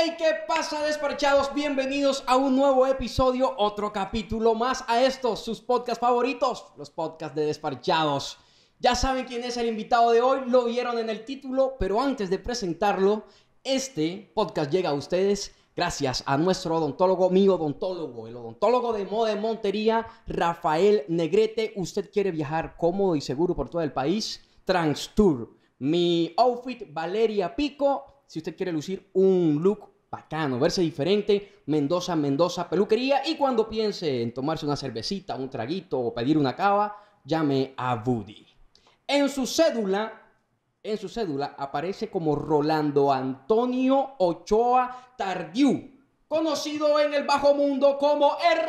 Hey, ¿qué pasa, despachados? Bienvenidos a un nuevo episodio, otro capítulo más a estos, sus podcasts favoritos, los podcasts de despachados. Ya saben quién es el invitado de hoy, lo vieron en el título, pero antes de presentarlo, este podcast llega a ustedes gracias a nuestro odontólogo, mi odontólogo, el odontólogo de moda en Montería, Rafael Negrete. Usted quiere viajar cómodo y seguro por todo el país, Transtour. Mi outfit, Valeria Pico si usted quiere lucir un look bacano, verse diferente, Mendoza, Mendoza Peluquería. Y cuando piense en tomarse una cervecita, un traguito o pedir una cava, llame a Buddy. En su cédula, en su cédula aparece como Rolando Antonio Ochoa Tardiu, conocido en el bajo mundo como R8.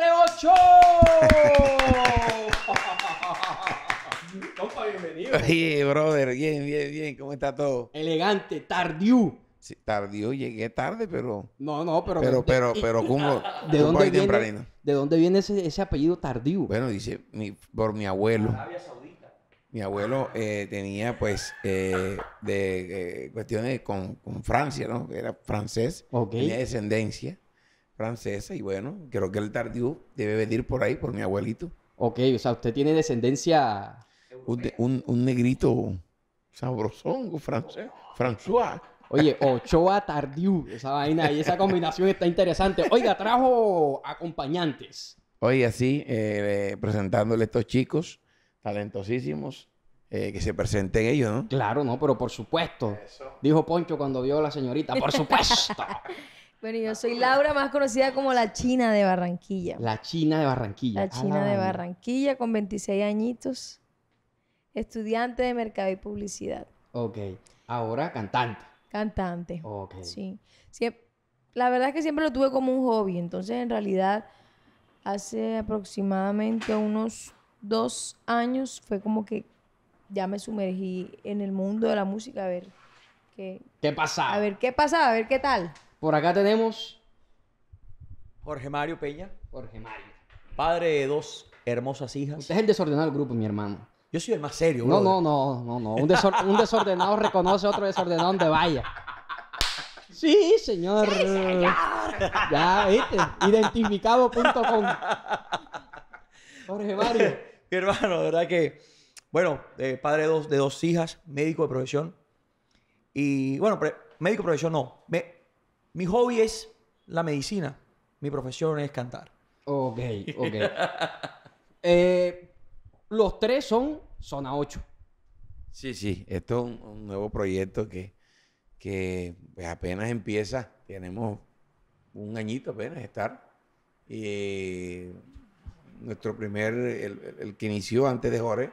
Compa, bienvenido. Sí, brother, bien, bien, bien, ¿cómo está todo? Elegante, Tardiu. Sí, tardío, llegué tarde, pero. No, no, pero. Pero, pero, pero, ¿cómo? ¿De dónde viene, ¿de dónde viene ese, apellido tardío? Bueno, dice por mi abuelo. Mi abuelo eh, tenía, pues, eh, de eh, cuestiones con, Francia, ¿no? Era francés. Tenía descendencia francesa y bueno, creo que el tardío debe venir por ahí, por mi abuelito. Ok, o sea, usted tiene descendencia. Un, un, negrito sabrosón, francés, François. Oye, Ochoa Tardiu, esa vaina y esa combinación está interesante. Oiga, trajo acompañantes. Oiga, sí, eh, eh, presentándole a estos chicos talentosísimos. Eh, que se presenten ellos, ¿no? Claro, no, pero por supuesto. Dijo Poncho cuando vio a la señorita, por supuesto. bueno, yo soy Laura, más conocida como la China de Barranquilla. La China de Barranquilla. La China de ah. Barranquilla, con 26 añitos, estudiante de mercado y publicidad. Ok, ahora cantante. Cantante. Sí. la verdad es que siempre lo tuve como un hobby. Entonces, en realidad, hace aproximadamente unos dos años fue como que ya me sumergí en el mundo de la música a ver qué... ¿Qué pasaba? A ver qué pasaba, a ver qué tal. Por acá tenemos... Jorge Mario Peña. Jorge Mario. Padre de dos hermosas hijas. Usted es el desordenado del grupo, mi hermano. Yo soy el más serio, No, no, no, no, no. Un, desordenado reconoce a otro desordenado donde vaya. Sí, señor. ya Ya, ¿viste? Identificado.com. Jorge Mario. Mi hermano, de verdad que, bueno, eh, padre de dos, de dos hijas, médico de profesión. Y bueno, médico de profesión no. mi hobby es la medicina. Mi profesión es cantar. Ok, ok. eh, los tres son zona 8. Sí, sí, esto es un, nuevo proyecto que, pues, apenas empieza, tenemos un añito apenas de estar. Eh, nuestro primer, el, que inició antes de Jorge,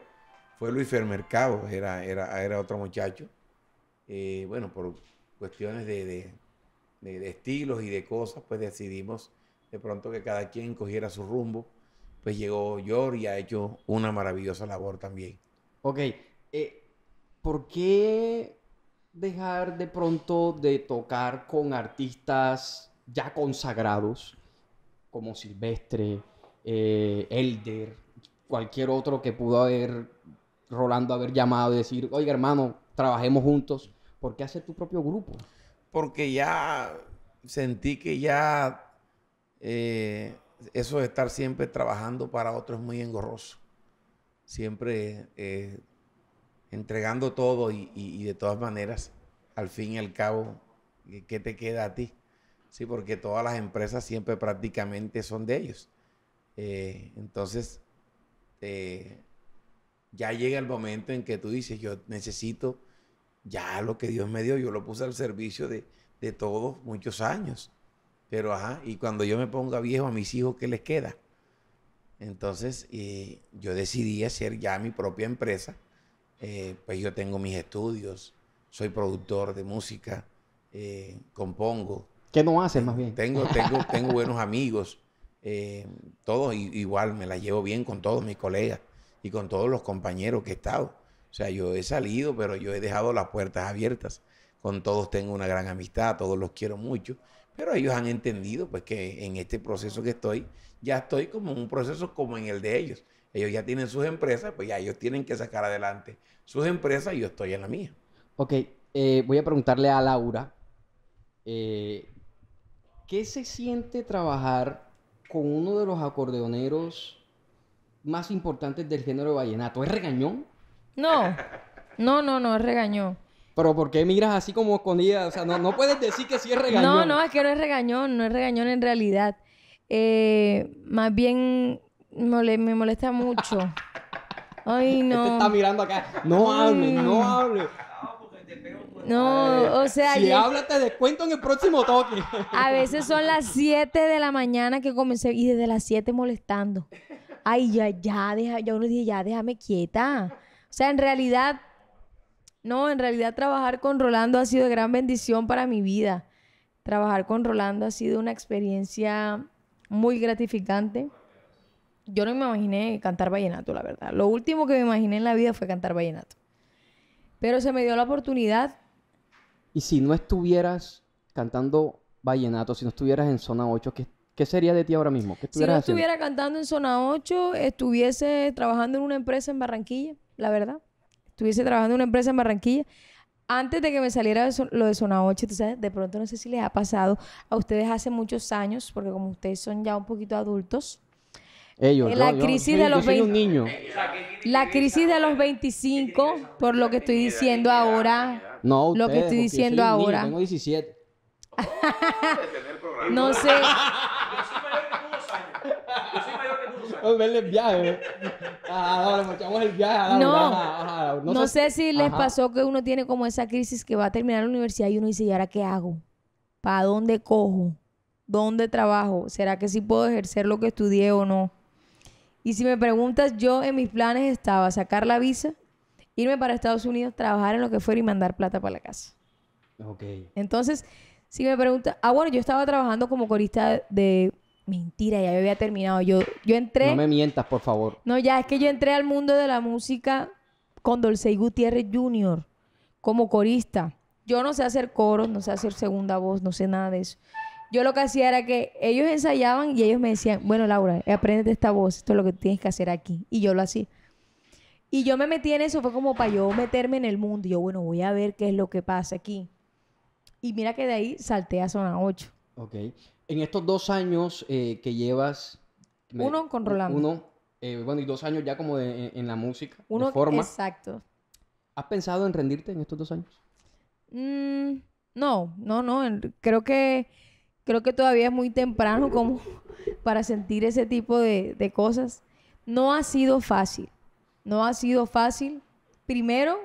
fue Luis Fermercado, era, era, otro muchacho. Eh, bueno, por cuestiones de, estilos y de cosas, pues decidimos de pronto que cada quien cogiera su rumbo pues llegó Yor y ha hecho una maravillosa labor también. Ok, eh, ¿por qué dejar de pronto de tocar con artistas ya consagrados como Silvestre, eh, Elder, cualquier otro que pudo haber Rolando haber llamado y decir, oiga hermano, trabajemos juntos? ¿Por qué hacer tu propio grupo? Porque ya sentí que ya eh, eso de estar siempre trabajando para otros es muy engorroso. Siempre eh, entregando todo y, de todas maneras, al fin y al cabo, ¿qué te queda a ti? Sí, porque todas las empresas siempre prácticamente son de ellos. Eh, entonces, eh, ya llega el momento en que tú dices, yo necesito ya lo que Dios me dio, yo lo puse al servicio de, de todos muchos años. Pero ajá, y cuando yo me ponga viejo a mis hijos, ¿qué les queda? Entonces eh, yo decidí hacer ya mi propia empresa. Eh, pues yo tengo mis estudios, soy productor de música, eh, compongo. ¿Qué no haces más bien? Tengo, tengo, tengo buenos amigos, todos igual, me la llevo bien con todos mis colegas y con todos los compañeros que he estado. O sea, yo he salido, pero yo he dejado las puertas abiertas. Con todos tengo una gran amistad, todos los quiero mucho pero ellos han entendido pues que en este proceso que estoy, ya estoy como en un proceso como en el de ellos. Ellos ya tienen sus empresas, pues ya ellos tienen que sacar adelante sus empresas y yo estoy en la mía. Ok, eh, voy a preguntarle a Laura, eh, ¿qué se siente trabajar con uno de los acordeoneros más importantes del género de vallenato? ¿Es regañón? No, no, no, no, es regañón. Pero ¿por qué miras así como escondida? O sea, no, puedes decir que sí es regañón. No, no, es que no es regañón, no es regañón en realidad. Eh, más bien me molesta mucho. Ay, este no. Te está mirando acá. No hable, no hable. No, eh, o sea. Si habla, te descuento en el próximo toque. A veces son las 7 de la mañana que comencé y desde las 7 molestando. Ay, ya, ya, deja, ya uno dije, ya, déjame quieta. O sea, en realidad no, en realidad trabajar con Rolando ha sido de gran bendición para mi vida. Trabajar con Rolando ha sido una experiencia muy gratificante. Yo no me imaginé cantar vallenato, la verdad. Lo último que me imaginé en la vida fue cantar vallenato. Pero se me dio la oportunidad. Y si no estuvieras cantando vallenato, si no estuvieras en zona 8, ¿qué, sería de ti ahora mismo? si no estuviera cantando en zona 8, estuviese trabajando en una empresa en Barranquilla, la verdad estuviese trabajando en una empresa en Barranquilla, antes de que me saliera lo de Zona 8, ¿tú sabes? de pronto no sé si les ha pasado a ustedes hace muchos años, porque como ustedes son ya un poquito adultos, ellos, la crisis de los La crisis de los 25, por lo que estoy diciendo ahora. No, lo que estoy diciendo ahora. tengo 17. no sé el viaje ah, no, no, sé, si les pasó que uno tiene como esa crisis que va a terminar la universidad y uno dice, ¿y ahora qué hago? ¿Para dónde cojo? ¿Dónde trabajo? ¿Será que sí puedo ejercer lo que estudié o no? Y si me preguntas, yo en mis planes estaba sacar la visa, irme para Estados Unidos, trabajar en lo que fuera y mandar plata para la casa. Entonces, si me preguntas, ah, bueno, yo estaba trabajando como corista de mentira, ya yo había terminado. Yo, yo entré. No me mientas, por favor. No, ya es que yo entré al mundo de la música con Dolcey Gutiérrez Jr. como corista. Yo no sé hacer coro, no sé hacer segunda voz, no sé nada de eso. Yo lo que hacía era que ellos ensayaban y ellos me decían, bueno, Laura, eh, aprende esta voz, esto es lo que tienes que hacer aquí. Y yo lo hacía. Y yo me metí en eso, fue como para yo meterme en el mundo. Y yo, bueno, voy a ver qué es lo que pasa aquí. Y mira que de ahí salté a zona 8. Ok. En estos dos años eh, que llevas... uno con Rolando. Uno, eh, bueno, y dos años ya como de, e, en la música. Uno, de forma. exacto. ¿Has pensado en rendirte en estos dos años? Mm, no, no, no. Creo que, creo que todavía es muy temprano como para sentir ese tipo de, de cosas. No ha sido fácil. No ha sido fácil. Primero,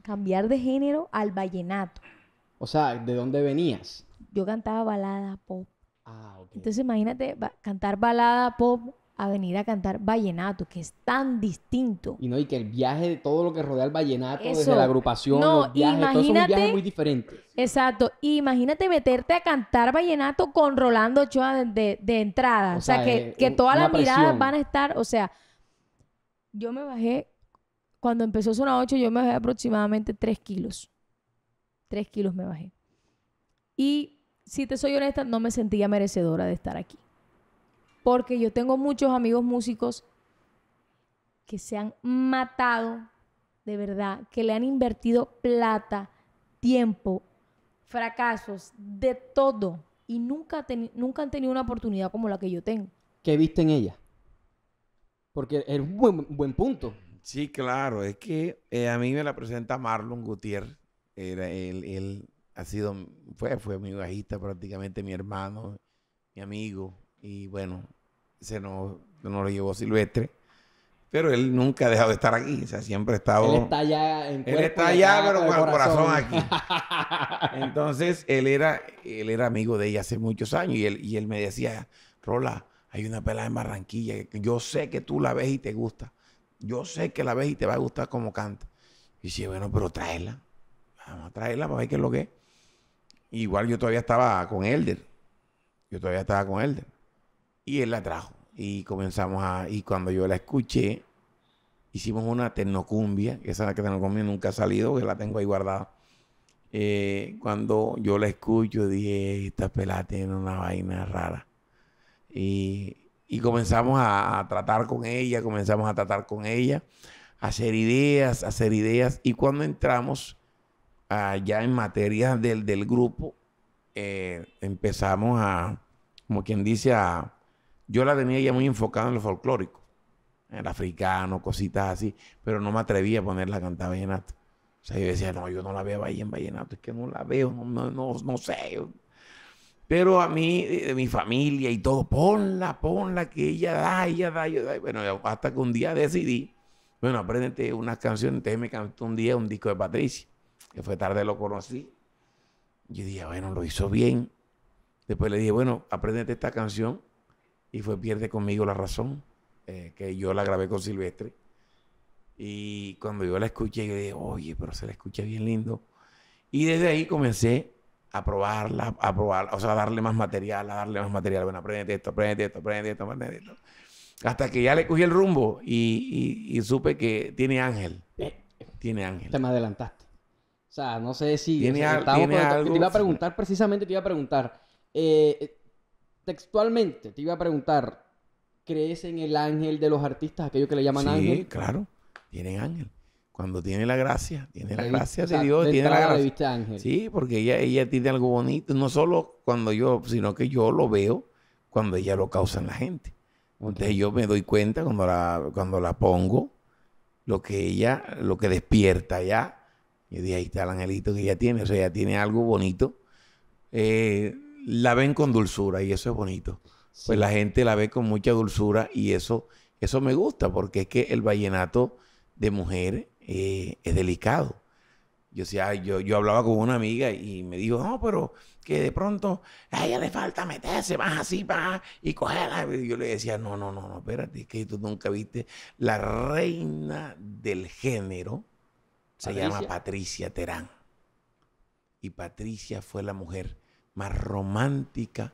cambiar de género al vallenato. O sea, ¿de dónde venías? Yo cantaba balada, pop, Ah, Entonces imagínate cantar balada pop a venir a cantar vallenato, que es tan distinto. Y no, y que el viaje, de todo lo que rodea el vallenato, desde la agrupación, los viajes, todo es muy diferente. Exacto. Imagínate meterte a cantar vallenato con Rolando Ochoa de, entrada. O, sea, que, que todas las miradas van a estar, o sea, yo me bajé, cuando empezó Zona 8, yo me bajé aproximadamente 3 kilos. 3 kilos me bajé. Y si te soy honesta, no me sentía merecedora de estar aquí. Porque yo tengo muchos amigos músicos que se han matado, de verdad, que le han invertido plata, tiempo, fracasos, de todo. Y nunca, han tenido una oportunidad como la que yo tengo. ¿Qué viste en ella? Porque es un buen, punto. Sí, claro. Es que eh, a mí me la presenta Marlon Gutiérrez. Era ha sido, fue, fue mi bajista prácticamente, mi hermano, mi amigo, y bueno, se nos, lo llevó Silvestre. Pero él nunca ha dejado de estar aquí, o sea, siempre ha estado... Él está allá pero con el corazón aquí. Entonces, él era, él era amigo de ella hace muchos años y él, y él me decía, Rola, hay una pelada en Barranquilla, yo sé que tú la ves y te gusta. Yo sé que la ves y te va a gustar como canta. Y dice, bueno, pero tráela. Vamos a traerla para ver qué es lo que es. Igual yo todavía estaba con Elder. Yo todavía estaba con Elder. Y él la trajo. Y comenzamos a. Y cuando yo la escuché, hicimos una tecnocumbia. Esa que tecnocumbia nunca ha salido, que la tengo ahí guardada. Eh, cuando yo la escucho, dije, esta pelada tiene una vaina rara. Y, y comenzamos a, a, tratar con ella, comenzamos a tratar con ella, a hacer ideas, a hacer ideas. Y cuando entramos ya en materia del, del grupo, eh, empezamos a, como quien dice, a, yo la tenía ya muy enfocada en lo folclórico, en el africano, cositas así, pero no me atrevía a ponerla a cantar vallenato. O sea, yo decía, no, yo no la veo ahí en vallenato, es que no la veo, no, sé. Pero a mí, eh, de mi familia y todo, ponla, ponla, que ella da, ella da, yo da. Bueno, hasta que un día decidí, bueno, apréndete unas canciones, entonces me cantó un día un disco de Patricia que fue tarde lo conocí. Yo dije, bueno, lo hizo bien. Después le dije, bueno, apréndete esta canción. Y fue Pierde conmigo la razón, eh, que yo la grabé con Silvestre. Y cuando yo la escuché, yo dije, oye, pero se la escucha bien lindo. Y desde ahí comencé a probarla, a probarla, o sea, a darle más material, a darle más material. Bueno, apréndete esto, apréndete esto, apréndete esto, apréndete esto. Hasta que ya le cogí el rumbo y, y supe que tiene ángel. Eh, tiene ángel. Te me adelantaste. O sea, no sé si... ¿Tiene, Te iba a preguntar, precisamente te iba a preguntar. Eh, textualmente, te iba a preguntar, ¿crees en el ángel de los artistas, aquello que le llaman ángel? Sí, claro, tienen ángel. Cuando tiene la gracia, tiene la, gracia de Dios, tiene la gracia. Sí, porque ella, ella tiene algo bonito, no solo cuando yo, sino que yo lo veo cuando ella lo causa en la gente. Entonces yo me doy cuenta cuando la, cuando la pongo, lo que ella, lo que despierta ya de ahí está el angelito que ella tiene, o sea, ella tiene algo bonito. Eh, la ven con dulzura y eso es bonito. Pues la gente la ve con mucha dulzura y eso, eso me gusta porque es que el vallenato de mujer eh, es delicado. Yo, decía, yo, yo hablaba con una amiga y me dijo, no, pero que de pronto a ella le falta meterse vas así, y cogerla. yo le decía, no, no, no, no, espérate, es que tú nunca viste la reina del género se llama Patricia Terán. Y Patricia fue la mujer más romántica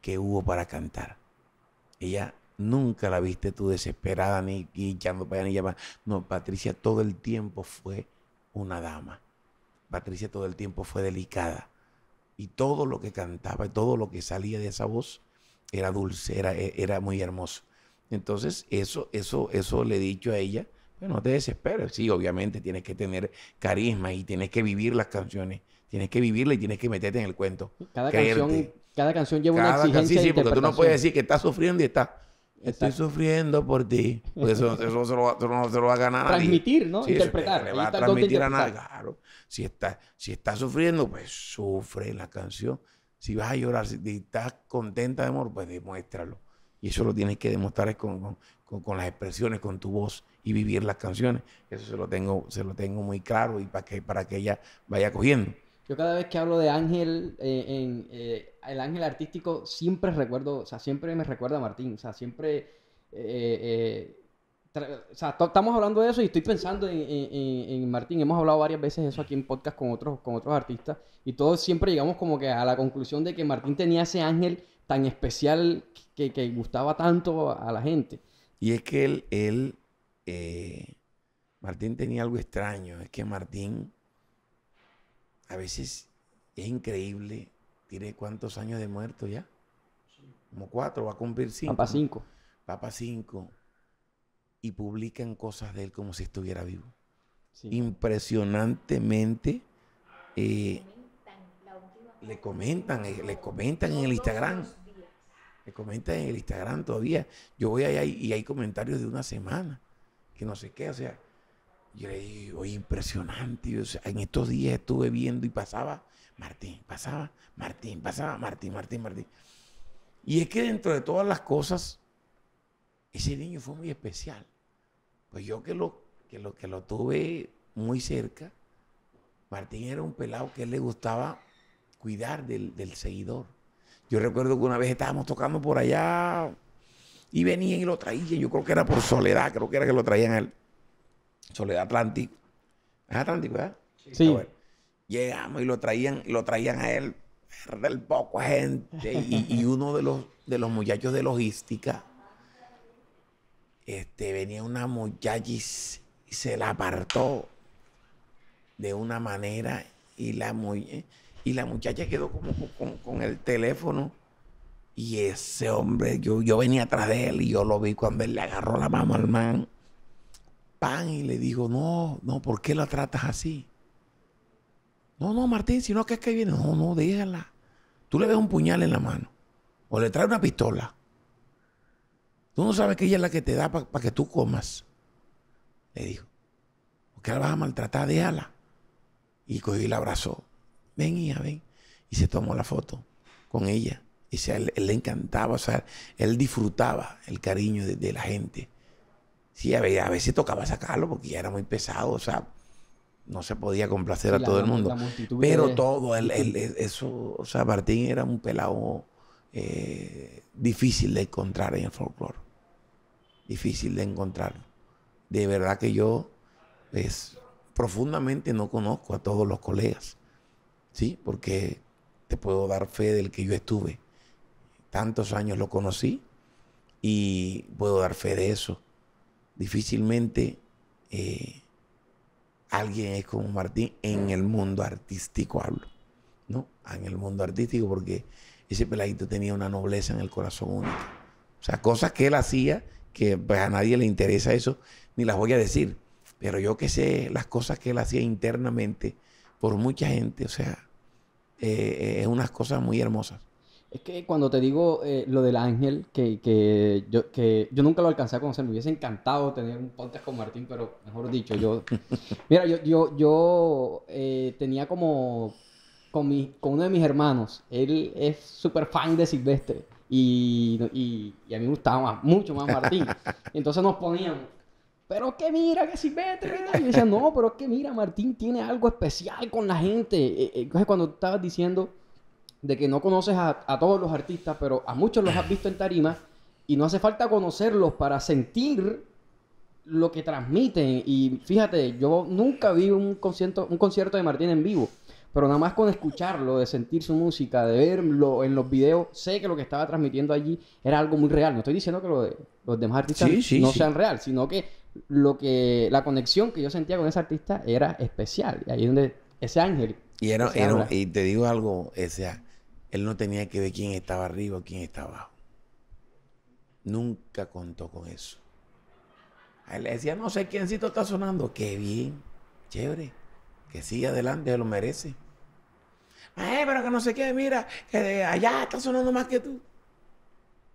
que hubo para cantar. Ella nunca la viste tú desesperada ni guichando para allá ni llamando. No, Patricia todo el tiempo fue una dama. Patricia todo el tiempo fue delicada. Y todo lo que cantaba todo lo que salía de esa voz era dulce, e, era, muy hermoso. Entonces, eso, eso, eso le he dicho a ella no te desesperes. Sí, obviamente tienes que tener carisma y tienes que vivir las canciones. Tienes que vivirla y tienes que meterte en el cuento. Cada, canción, lleva una exigencia sí, porque tú no puedes decir que estás sufriendo y estás... Estoy sufriendo por ti. eso, no se lo va a ganar Transmitir, nadie. ¿no? interpretar. va a transmitir a nadie. Claro. Si estás si sufriendo, pues sufre la canción. Si vas a llorar, si estás contenta de amor, pues demuéstralo. Y eso lo tienes que demostrar con las expresiones, con tu voz y vivir las canciones. Eso se lo tengo, se lo tengo muy claro y para que, para que ella vaya cogiendo. Yo cada vez que hablo de Ángel, eh, en, eh, el Ángel artístico, siempre recuerdo, o sea, siempre me recuerda a Martín, o sea, siempre, eh, o sea, estamos hablando de eso y estoy pensando en, en, en, Martín, hemos hablado varias veces eso aquí en podcast con otros, con otros artistas y todos siempre llegamos como que a la conclusión de que Martín tenía ese Ángel tan especial que, que gustaba tanto a la gente. Y es que él, él eh, Martín tenía algo extraño. Es que Martín a veces es increíble. Tiene cuántos años de muerto ya. Como cuatro, va a cumplir cinco. Papa cinco. cinco. Y publican cosas de él como si estuviera vivo. Impresionantemente. Eh, le comentan, eh, le comentan en el Instagram. Le comentan en el Instagram todavía. Yo voy allá y hay comentarios de una semana que no sé qué, o sea, yo le digo, oye, impresionante, en estos días estuve viendo y pasaba, Martín, pasaba, Martín, pasaba, Martín, Martín, Martín. Y es que dentro de todas las cosas, ese niño fue muy especial. Pues yo que lo, que lo, que tuve muy cerca, Martín era un pelado que le gustaba cuidar del, del seguidor. Yo recuerdo que una vez estábamos tocando por allá y venían y lo traían. Yo creo que era por Soledad, creo que era que lo traían a él. Soledad Atlántico. Es Atlántico, ¿verdad? Sí. llegamos y lo traían, lo traían a él. del poco gente. Y, uno de los, de los muchachos de logística. Este, venía una muchacha y se la apartó de una manera y la, y la muchacha quedó como con el teléfono y ese hombre, yo, yo venía atrás de él y yo lo vi cuando él le agarró la mano al man. Pan y le dijo, no, no, ¿por qué la tratas así? No, no, Martín, si no, que es que viene. No, no, déjala. Tú le ves un puñal en la mano o le traes una pistola. Tú no sabes que ella es la que te da para que tú comas. Le dijo, ¿por qué la vas a maltratar? Déjala. Y cogió y la abrazó. Ven, hija, ven. Y se tomó la foto con ella. Y él, le encantaba, o sea, él disfrutaba el cariño de, la gente. Sí, a veces, tocaba sacarlo porque ya era muy pesado, o sea, no se podía complacer a todo el mundo. Pero todo, eso, o sea, Martín era un pelado eh, difícil de encontrar en el folclore. Difícil de encontrar De verdad que yo, es, pues, profundamente no conozco a todos los colegas, ¿sí? Porque te puedo dar fe del que yo estuve tantos años lo conocí y puedo dar fe de eso. Difícilmente eh, alguien es como Martín en el mundo artístico, hablo, ¿no? En el mundo artístico, porque ese peladito tenía una nobleza en el corazón único. O sea, cosas que él hacía que pues, a nadie le interesa eso, ni las voy a decir. Pero yo que sé las cosas que él hacía internamente por mucha gente, o sea, eh, eh, es unas cosas muy hermosas. Es que cuando te digo eh, lo del ángel, que, que, yo, que yo nunca lo alcancé a conocer, me hubiese encantado tener un podcast con Martín, pero mejor dicho, yo. mira, yo, yo, yo eh, tenía como. Con, uno de mis hermanos, él es súper fan de Silvestre y, a mí me gustaba mucho más Martín. Entonces nos poníamos pero que mira, que Silvestre... Y yo decía, no, pero que mira, Martín tiene algo especial con la gente. Eh, entonces, cuando estabas diciendo de que no conoces a, todos los artistas, pero a muchos los has visto en tarima y no hace falta conocerlos para sentir lo que transmiten. Y fíjate, yo nunca vi un concierto, un concierto de Martín en vivo, pero nada más con escucharlo, de sentir su música, de verlo en los videos, sé que lo que estaba transmitiendo allí era algo muy real. No estoy diciendo que de, los demás artistas no sean real, sino que lo que la conexión que yo sentía con ese artista era especial. Y ahí es donde ese ángel. Y, te digo algo, ese ángel él no tenía que ver quién estaba arriba o quién estaba abajo. Nunca contó con eso. él le decía, no sé quiéncito está sonando. Qué bien, chévere. Que siga adelante, lo merece. Eh, pero que no sé qué, mira, que de allá está sonando más que tú.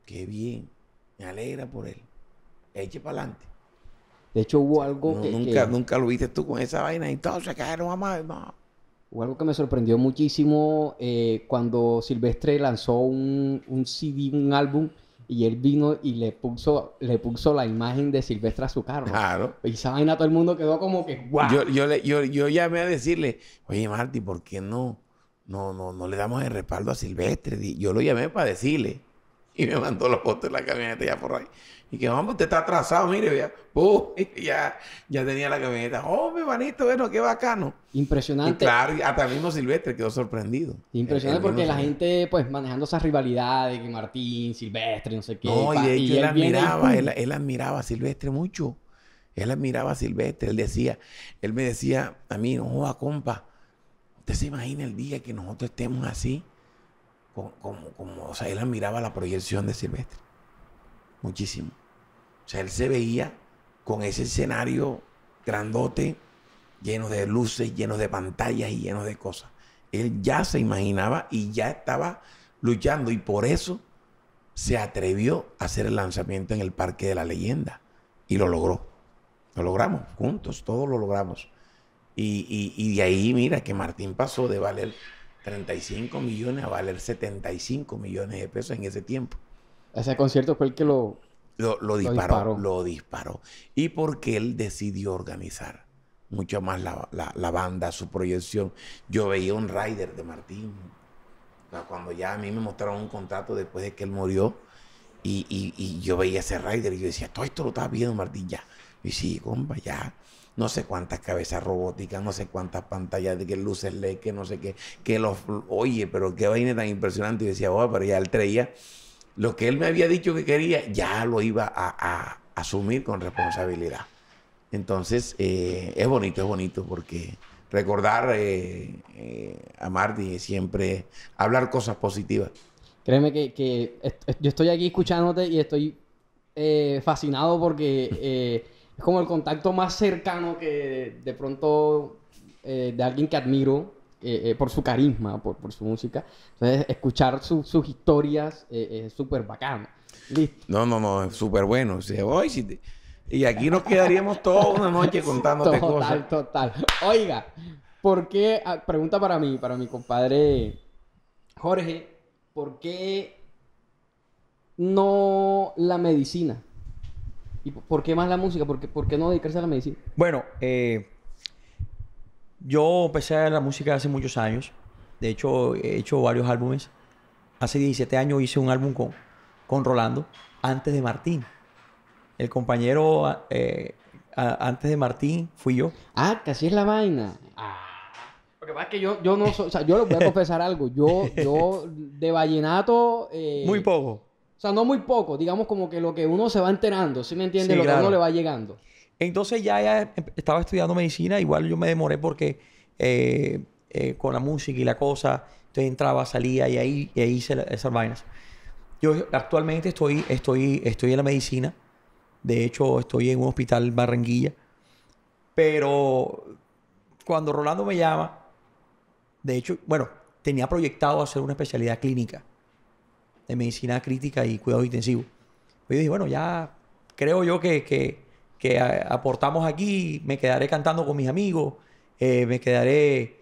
Qué bien. Me alegra por él. Eche para adelante. De hecho, hubo algo que, nunca, Nunca lo viste tú con esa vaina. Y todo, se cayeron a... No. O algo que me sorprendió muchísimo eh, cuando Silvestre lanzó un, un, CD, un álbum, y él vino y le puso, le puso la imagen de Silvestre a su carro. Claro. Y esa vaina todo el mundo quedó como que ¡guau! Yo, yo, le, yo, llamé a decirle, oye Marty, ¿por qué no, no, no le damos el respaldo a Silvestre? Yo lo llamé para decirle y me mandó los fotos de la camioneta ya por ahí. Y que vamos, usted está atrasado, mire, eh. ya, ya, tenía la camioneta. ¡Oh, mi manito, bueno, qué bacano! Impresionante. claro, hasta mismo Silvestre quedó sorprendido. Impresionante porque la gente, pues, manejando esas rivalidades, que Martín, Silvestre, no sé qué. No, y él, admiraba, él, admiraba a Silvestre mucho. Él admiraba a Silvestre, él decía, él me decía a mí, no compa, usted se imagina el día que nosotros estemos así como, o sea, él admiraba la proyección de Silvestre. Muchísimo. O sea, él se veía con ese escenario grandote, lleno de luces, lleno de pantallas y lleno de cosas. Él ya se imaginaba y ya estaba luchando y por eso se atrevió a hacer el lanzamiento en el Parque de la Leyenda y lo logró. Lo logramos, juntos, todos lo logramos. Y, y, y de ahí, mira, que Martín pasó de valer 35 millones a valer 75 millones de pesos en ese tiempo. Ese concierto fue el que lo... Lo, disparó, lo disparó, Y porque él decidió organizar mucho más la, banda, su proyección. Yo veía un rider de Martín. cuando ya a mí me mostraron un contrato después de que él murió, y, y yo veía ese rider y yo decía, todo esto lo estaba viendo Martín ya. Y sí, compa, ya no sé cuántas cabezas robóticas, no sé cuántas pantallas de que luces LED, que no sé qué, que los, oye, pero qué vaina tan impresionante. Y decía, oh, pero ya él traía lo que él me había dicho que quería, ya lo iba a, asumir con responsabilidad. Entonces, eh, es bonito, es bonito, porque recordar eh, eh, a Marty siempre hablar cosas positivas. Créeme que, yo estoy aquí escuchándote y estoy fascinado porque es como el contacto más cercano que de pronto eh, de alguien que admiro eh, eh, por su carisma, por, su música. Entonces, escuchar sus historias es súper bacano. Listo. No, no, no, es súper bueno. Y aquí nos quedaríamos toda una noche contándote cosas. Total, total. Oiga, ¿por qué? Ah, pregunta para mí, para mi compadre Jorge, ¿por qué no la medicina? ¿Y por qué más la música? ¿Por qué, no dedicarse a la medicina? Bueno, eh, yo empecé a la música hace muchos años. De hecho, he hecho varios álbumes. Hace 17 años hice un álbum con, con Rolando, antes de Martín. El compañero ah, eh, antes de Martín fui yo. Ah, que así es la vaina. Ah. Lo que pasa es que yo, no soy... o sea, yo les voy a confesar algo. Yo, de vallenato... Eh, Muy poco. O sea, no muy poco, digamos como que lo que uno se va enterando, ¿sí me entiende lo que uno le va llegando. Entonces ya, ya, em, estaba estudiando medicina, igual yo me demoré porque eh, eh, con la música y la cosa, entonces entraba, salía y ahí, hice esas vainas. Yo actualmente estoy, estoy, estoy en la medicina, de hecho estoy en un hospital Barranquilla, pero cuando Rolando me llama, de hecho, bueno, tenía proyectado hacer una especialidad clínica de medicina crítica y cuidado intensivo. Pues yo dije, bueno, ya creo yo que, aportamos aquí, me quedaré cantando con mis amigos, eh, me quedaré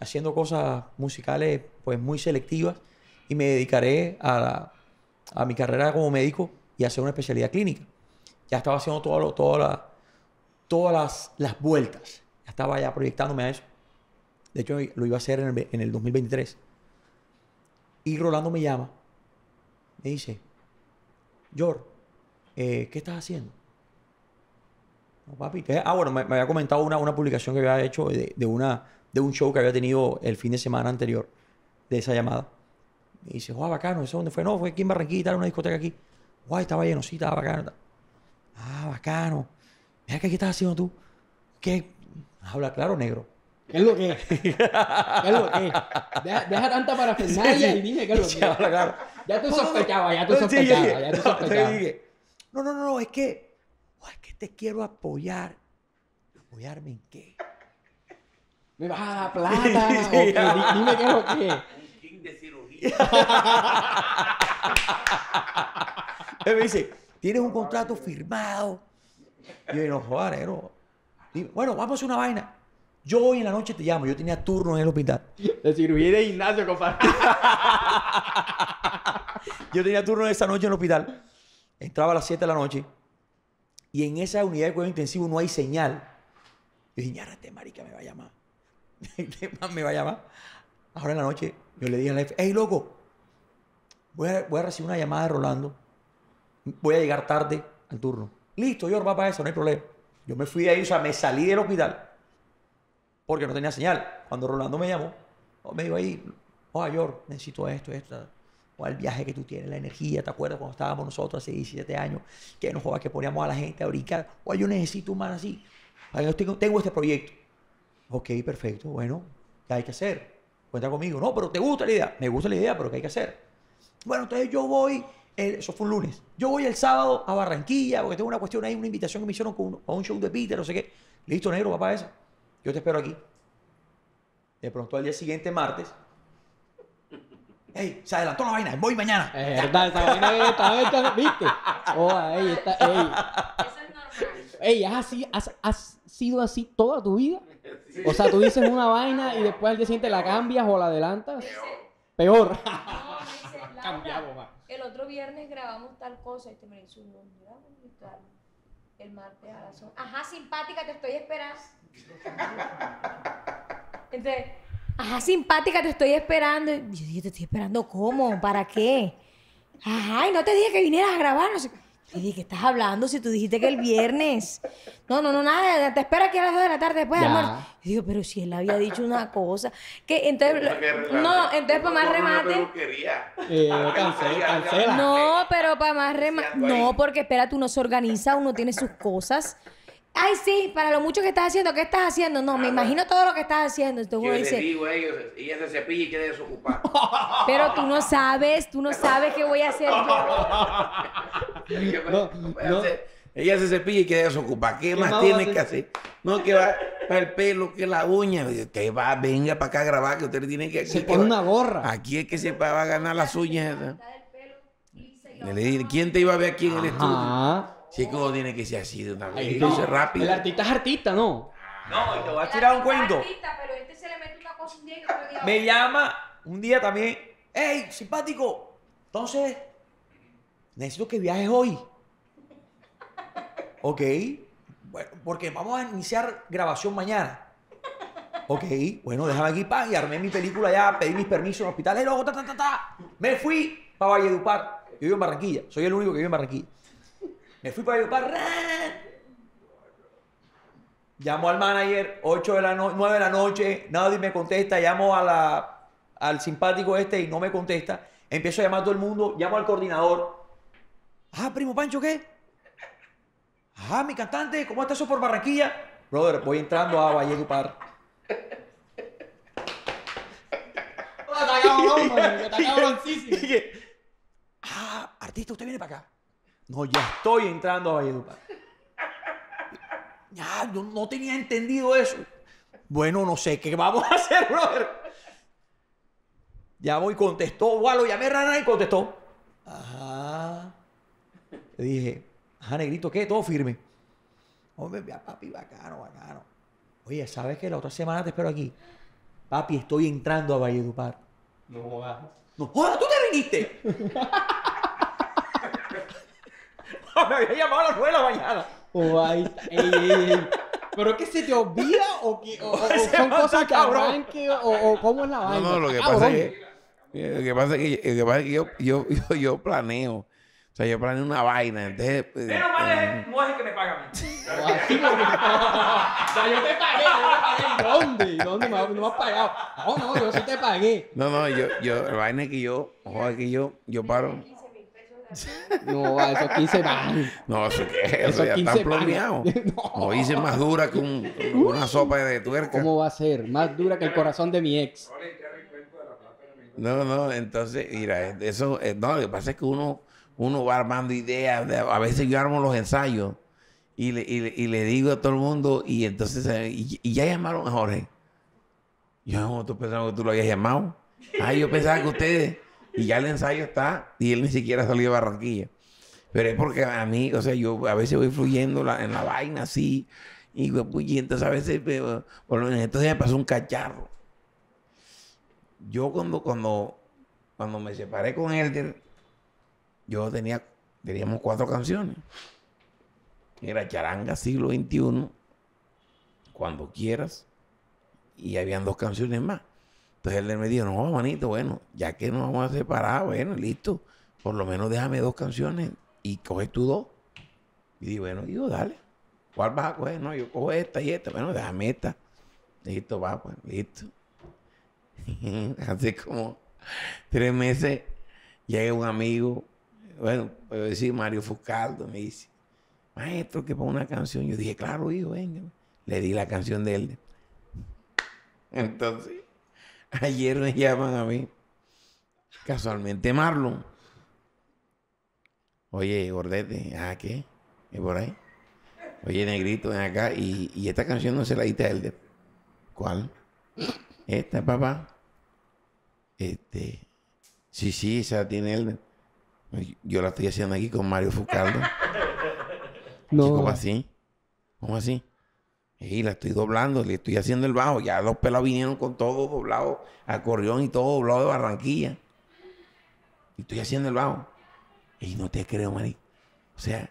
haciendo cosas musicales pues muy selectivas y me dedicaré a, mi carrera como médico y hacer una especialidad clínica. Ya estaba haciendo todas las, vueltas, ya estaba ya proyectándome a eso. De hecho, lo iba a hacer en el, en el 2023. Y Rolando me llama me dice, George eh, ¿qué estás haciendo? No, papi, Ah, bueno, me, había comentado una, una publicación que había hecho de, de, una, de un show que había tenido el fin de semana anterior de esa llamada. Me dice, guau, bacano, ¿eso dónde fue? No, fue aquí en Barranquilla, en una discoteca aquí. Guau, estaba llenosita estaba bacano. Ah, bacano. Mira que, ¿qué estás haciendo tú? ¿Qué? Habla claro, negro. ¿Qué es lo que ¿Qué es lo que Deja, tanta para sí, y dime qué es lo que habla claro. Ya tú sospechaba, ya tú sospechaba, ya tú sospechaba. no, no, no, es que, oh, es que te quiero apoyar. ¿Apoyarme en qué? ¿Me vas a dar plata? dime qué es lo que Un king de cirugía. Él me dice, ¿tienes un contrato firmado? Y yo, no, joder, no. bueno, vamos a hacer una vaina. Yo hoy en la noche te llamo. Yo tenía turno en el hospital. De cirugía de gimnasio, compadre. Yo tenía turno esa noche en el hospital. Entraba a las 7 de la noche. Y en esa unidad de cuidado intensivo no hay señal. Yo dije, ñárate, marica me va a llamar. me va a llamar. Ahora en la noche yo le dije a la jefe, hey, loco, voy a, recibir una llamada de Rolando. Voy a llegar tarde al turno. Listo, yo va para eso, no hay problema. Yo me fui de ahí, o sea, me salí del hospital. Porque no tenía señal. Cuando Rolando me llamó, me dijo ahí, oh, necesito esto, esto el viaje que tú tienes, la energía, ¿te acuerdas cuando estábamos nosotros hace 17 años? Que nos jodas, que poníamos a la gente a brincar, o yo necesito un man así, yo tengo, este proyecto. Ok, perfecto, bueno, ¿qué hay que hacer? Cuenta conmigo, no, pero te gusta la idea, me gusta la idea, pero ¿qué hay que hacer? Bueno, entonces yo voy eso fue un lunes. Yo voy el sábado a Barranquilla porque tengo una cuestión ahí, una invitación que me hicieron con a un show de Peter, no sé qué. Listo, negro, papá, esa. Yo te espero aquí. De pronto al día siguiente, martes, ¡Ey! Se adelantó la vaina, voy mañana. Es verdad, esa vaina esta, esta, ¿viste? Oh, ey, está, ey. Eso es normal. Ey, ¿has, sido así toda tu vida? O sea, tú dices una vaina y después al día siguiente la cambias o la adelantas. Peor. No, dice, Cambiamos, El otro viernes grabamos tal cosa y te me un y tal. el martes a la zona. Ajá, simpática, te estoy esperando. Entonces, Ajá, simpática, te estoy esperando. yo ¿te estoy esperando cómo? ¿Para qué? Ajá, y no te dije que vinieras a grabar. Y dije, ¿qué estás hablando si tú dijiste que el viernes? No, no, no, nada, te espero aquí a las 2 de la tarde después amor. digo, pero si él había dicho una cosa. Que entonces. No, entonces para más remate. Eh, cancela, cancela. No, pero para más remate. No, porque espera, tú no se organiza, uno tiene sus cosas ay, sí, para lo mucho que estás haciendo, ¿qué estás haciendo? No, me ah, imagino todo lo que estás haciendo. yo digo ella se cepilla y queda desocupada. Pero tú no sabes, tú no sabes qué voy a hacer yo. Ella se cepilla y queda desocupada. ¿Qué, más, tienes que hacer? No, que va para el pelo, que la uña. Que va, venga para acá a grabar, que usted tiene que... hacer se una gorra. Aquí es que se va a ganar las uñas. ¿Quién te iba a ver aquí en el estudio? como tiene que ser así entonces rápido. El artista es artista, ¿no? No, y te voy a tirar un cuento. Me llama un día también. ¡Ey, simpático! Entonces, necesito que viajes hoy. ok. Bueno, porque vamos a iniciar grabación mañana. Ok, bueno, déjame aquí, y armé mi película ya, pedí mis permisos en hospitales, luego, ta, ta, ta, ta. Me fui para Valledupar. Yo vivo en Barranquilla, soy el único que vive en Barranquilla. Me fui para Valledupar. Llamo al manager, 8 de la no 9 de la noche, nadie me contesta. Llamo a la, al simpático este y no me contesta. Empiezo a llamar a todo el mundo, llamo al coordinador. Ah, primo Pancho, ¿qué? Ah, mi cantante, ¿cómo está eso por Barranquilla? Brother, voy entrando a Valledupar. ah, artista, usted viene para acá. No, ya estoy entrando a Valledupar. Ya, yo no tenía entendido eso. Bueno, no sé qué vamos a hacer, brother. Llamó y contestó. lo llamé Rana y contestó. Ajá. Le dije, ajá, negrito, ¿qué? Todo firme. Hombre, ya, papi, bacano, bacano. Oye, ¿sabes qué? la otra semana te espero aquí? Papi, estoy entrando a Valledupar. No jodas. No tú te viniste. me había llamado a las 9 de la mañana. Oh, ay, eh, que se te olvida o, son cosas que arranque o, cómo es la vaina? No, no, ah, eh, lo que pasa es que, eh, lo que, pasa es que, yo, yo, yo, planeo. O sea, yo planeo una vaina. Entonces, Pero eh, no es el que me paga a mí. o sea, yo te pagué, yo te pagué. ¿Dónde? ¿Dónde me, no has pagado? No, no, yo sí te pagué. No, no, yo, yo, la vaina es que yo, ojo, que yo, yo paro no, eso aquí se va. No, eso qué ya está plomeado. Lo hice más dura que una sopa de tuerca. ¿Cómo va a ser? Más dura que el corazón de mi ex. No, no, entonces, mira, eso, eh, no, lo que pasa es que uno, uno va armando ideas, a veces yo armo los ensayos y le, y, le, digo a todo el mundo, y entonces, eh, y, ya llamaron a Jorge. Yo, no, tú pensabas que tú lo habías llamado. Ay, ah, yo pensaba que ustedes y ya el ensayo está y él ni siquiera salió salido de Barranquilla. Pero es porque a mí, o sea, yo a veces voy fluyendo en la vaina así y, entonces a veces, eh, entonces me pasó un cacharro. Yo cuando, cuando, cuando me separé con él, yo tenía, teníamos cuatro canciones. Era Charanga Siglo XXI, Cuando Quieras, y habían dos canciones más. Entonces él me dijo, no, manito, bueno, ya que nos vamos a separar, bueno, listo, por lo menos déjame dos canciones y coge tú dos. Y dije, bueno, digo, dale, ¿cuál vas a coger? No, yo cojo esta y esta, bueno, déjame esta. Listo, va, pues, listo. Hace como tres meses llega un amigo, bueno, puedo decir Mario Fuscaldo, me dice, maestro, que pongo una canción. Yo dije, claro, hijo, venga. Le di la canción de él. Entonces, Ayer me llaman a mí, casualmente Marlon. Oye, gordete, ¿ah qué? ¿Es por ahí? Oye, negrito, ven acá. Y, esta canción no se la diste a ¿Cuál? Esta, papá. Este. Sí, sí, esa tiene él. Yo la estoy haciendo aquí con Mario Fucaldo, No. ¿cómo así? ¿Cómo así? Y la estoy doblando, le estoy haciendo el bajo. Ya dos pelos vinieron con todo doblado, Corrión y todo doblado de Barranquilla. Y estoy haciendo el bajo. Y no te creo, manito. O sea,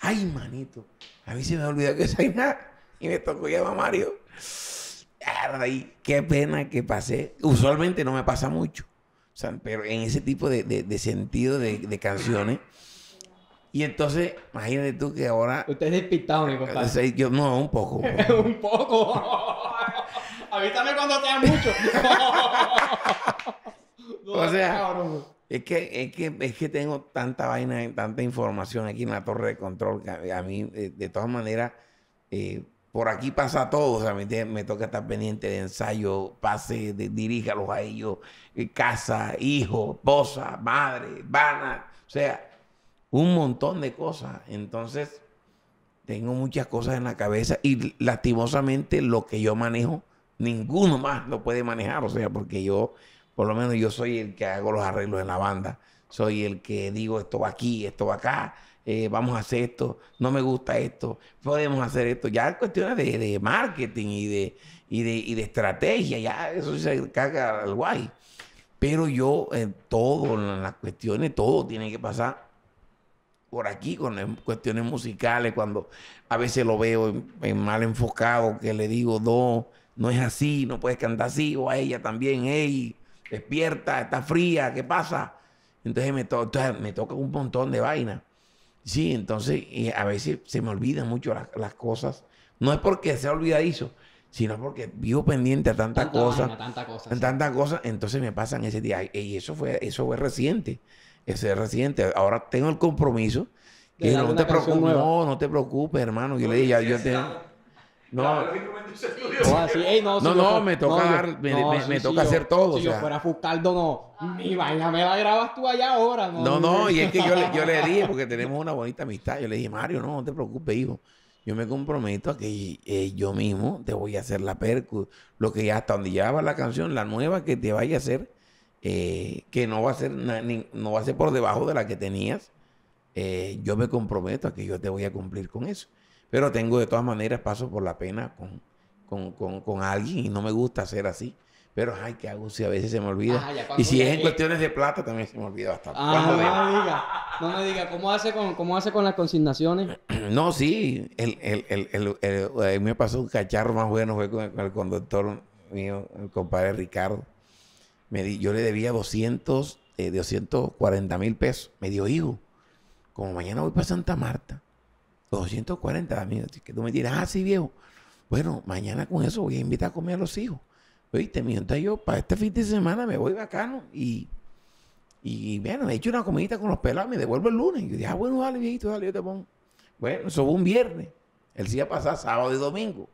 ay, manito. A mí se me olvidado que soy nada. Y me tocó llamar Mario. Ay, qué pena que pasé. Usualmente no me pasa mucho. pero en ese tipo de, sentido de, de canciones. Y entonces, imagínate tú que ahora. Usted es despistado, mi compadre. Eh, no, un poco. un poco. A mí también cuando te mucho. o sea, es que, es, que, tengo tanta vaina, tanta información aquí en la torre de control. a mí, de, todas maneras, eh, por aquí pasa todo. O sea, me, me toca estar pendiente de ensayo, pase, de, diríjalos a ellos, eh, casa, hijo, esposa, madre, vana. O sea un montón de cosas. Entonces, tengo muchas cosas en la cabeza y lastimosamente lo que yo manejo, ninguno más lo puede manejar. O sea, porque yo, por lo menos yo soy el que hago los arreglos en la banda. Soy el que digo esto va aquí, esto va acá, eh, vamos a hacer esto, no me gusta esto, podemos hacer esto. Ya cuestiones de, de marketing y de, y de, y de, estrategia, ya eso se caga al guay. Pero yo, En todo, las cuestiones, todo tiene que pasar por aquí con em, cuestiones musicales, cuando a veces lo veo mal enfocado, que le digo, no, no es así, no puedes cantar así, o a ella también, hey, despierta, está fría, ¿qué pasa? Entonces me, me toca un montón de vainas. Sí, entonces a veces se me olvidan mucho las, cosas. No es porque sea olvidadizo, sino porque vivo pendiente a tantas cosas. Tanta cosa, Entonces me pasan ese día. Y eso fue, eso fue reciente ese reciente. Ahora tengo el compromiso. no te preocupes, no, te preocupes, hermano. Yo le dije, ya, yo te... No, no, no, me toca, me, toca hacer todo. Si o sea. yo fuera Fuscaldo, no. Mi vaina me la grabas tú allá ahora. No, no, no y es que yo le, yo le dije, porque tenemos una bonita amistad. Yo le dije, Mario, no, no te preocupes, hijo. Yo me comprometo a que eh, yo mismo te voy a hacer la percu. Lo que ya hasta donde llevaba la canción, la nueva que te vaya a hacer, eh, que no va, a ser no va por debajo de la que tenías, eh, yo me comprometo a que yo te voy a cumplir con eso. Pero tengo de todas maneras, paso por la pena con, alguien y no me gusta hacer así. Pero, ay, ¿qué hago si a veces se me olvida? y si es en cuestiones de plata, también se me olvida bastante. Ah, no me diga, no me diga. ¿Cómo hace con, cómo hace con las consignaciones? No, sí. El, el, me pasó un cacharro más bueno, fue con el, conductor mío, el compadre Ricardo yo le debía 200, 240 eh, mil pesos. Me dio hijo. Como mañana voy para Santa Marta. 240 mil. Que tú me dirás, ah, sí, viejo. Bueno, mañana con eso voy a invitar a comer a los hijos. Oíste, mi entonces yo para este fin de semana me voy bacano y, y bueno, he hecho una comidita con los pelados, me devuelvo el lunes. Y yo dije, ah, bueno, dale, viejito, dale, yo te pongo. Bueno, eso fue un viernes. El día pasado, sábado y domingo.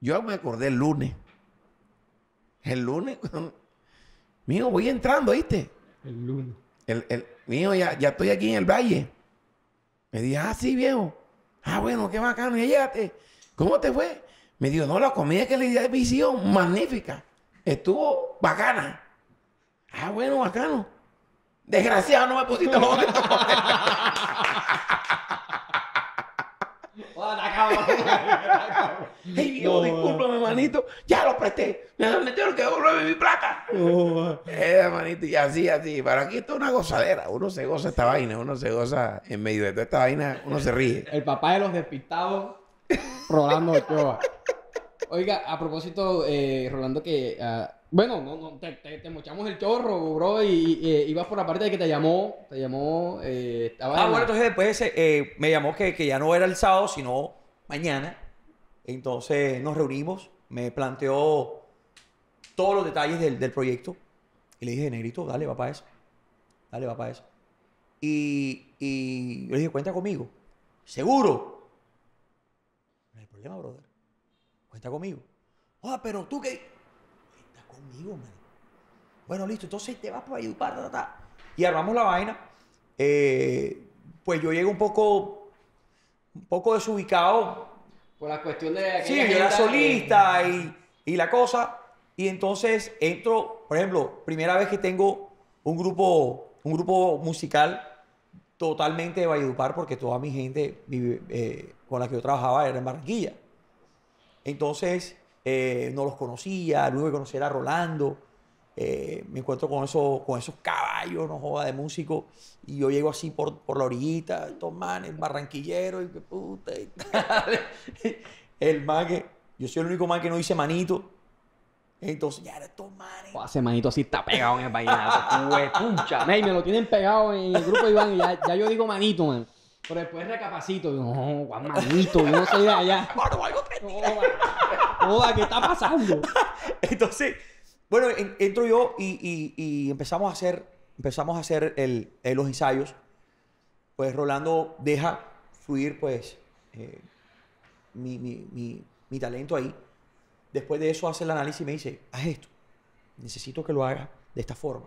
Yo me acordé el lunes. El lunes. mío, voy entrando, ¿viste? El lunes. El, el, mijo, ya, ya estoy aquí en el valle. Me dije, ah, sí, viejo. Ah, bueno, qué bacano. Ya llegaste. ¿Cómo te fue? Me dijo, no, la comida que le di a visión, magnífica. Estuvo bacana. Ah, bueno, bacano. Desgraciado, no me pusiste los la cabrón! ¡Ey, discúlpame, manito! ¡Ya lo presté! ¡Me metieron que devolverme mi plata! Eh, manito, y así, así. Para aquí esto es una gozadera. Uno se goza esta vaina. Uno se goza en medio de toda esta vaina. Uno se ríe. El papá de los despistados, Rolando Ochoa. Oiga, a propósito, eh, Rolando, que... Ah, bueno, te, mochamos el chorro, bro, y, ibas por la parte de que te llamó, te llamó, eh, Ah, bueno, entonces después eh, me llamó que, ya no era el sábado, sino mañana. Entonces nos reunimos, me planteó todos los detalles del, proyecto. Y le dije, negrito, dale, va para eso. Dale, va para eso. Y, le dije, cuenta conmigo. ¿Seguro? No hay problema, brother. Cuenta conmigo. Ah, pero tú qué bueno, listo, entonces te vas para Valledupar, Y armamos la vaina. Eh, pues yo llego un poco, un poco desubicado. Por la cuestión de... Sí, yo era solista eh. y, la cosa. Y entonces entro, por ejemplo, primera vez que tengo un grupo, un grupo musical totalmente de Valledupar porque toda mi gente vive eh, con la que yo trabajaba era en Barranquilla. Entonces, eh, no los conocía, luego que conocer a Rolando, eh, me encuentro con, eso, con esos caballos, no joda, de músico, y yo llego así por, por la orillita, estos manes, el barranquillero, y puta, y tal. el man que, yo soy el único man que no hice manito, entonces, ya era estos manes. O hace manito así está pegado en el vallenato. Pucha, me lo tienen pegado en el grupo Iván y ya, yo digo manito, man. Pero después recapacito, digo, no, manito, yo no soy de allá. Bueno, algo joda, ¿qué está pasando? Entonces, bueno, entro yo y, empezamos a hacer, empezamos a hacer eh, los ensayos. Pues Rolando deja fluir, pues, eh, mi, talento ahí. Después de eso hace el análisis y me dice, haz esto. Necesito que lo hagas de esta forma.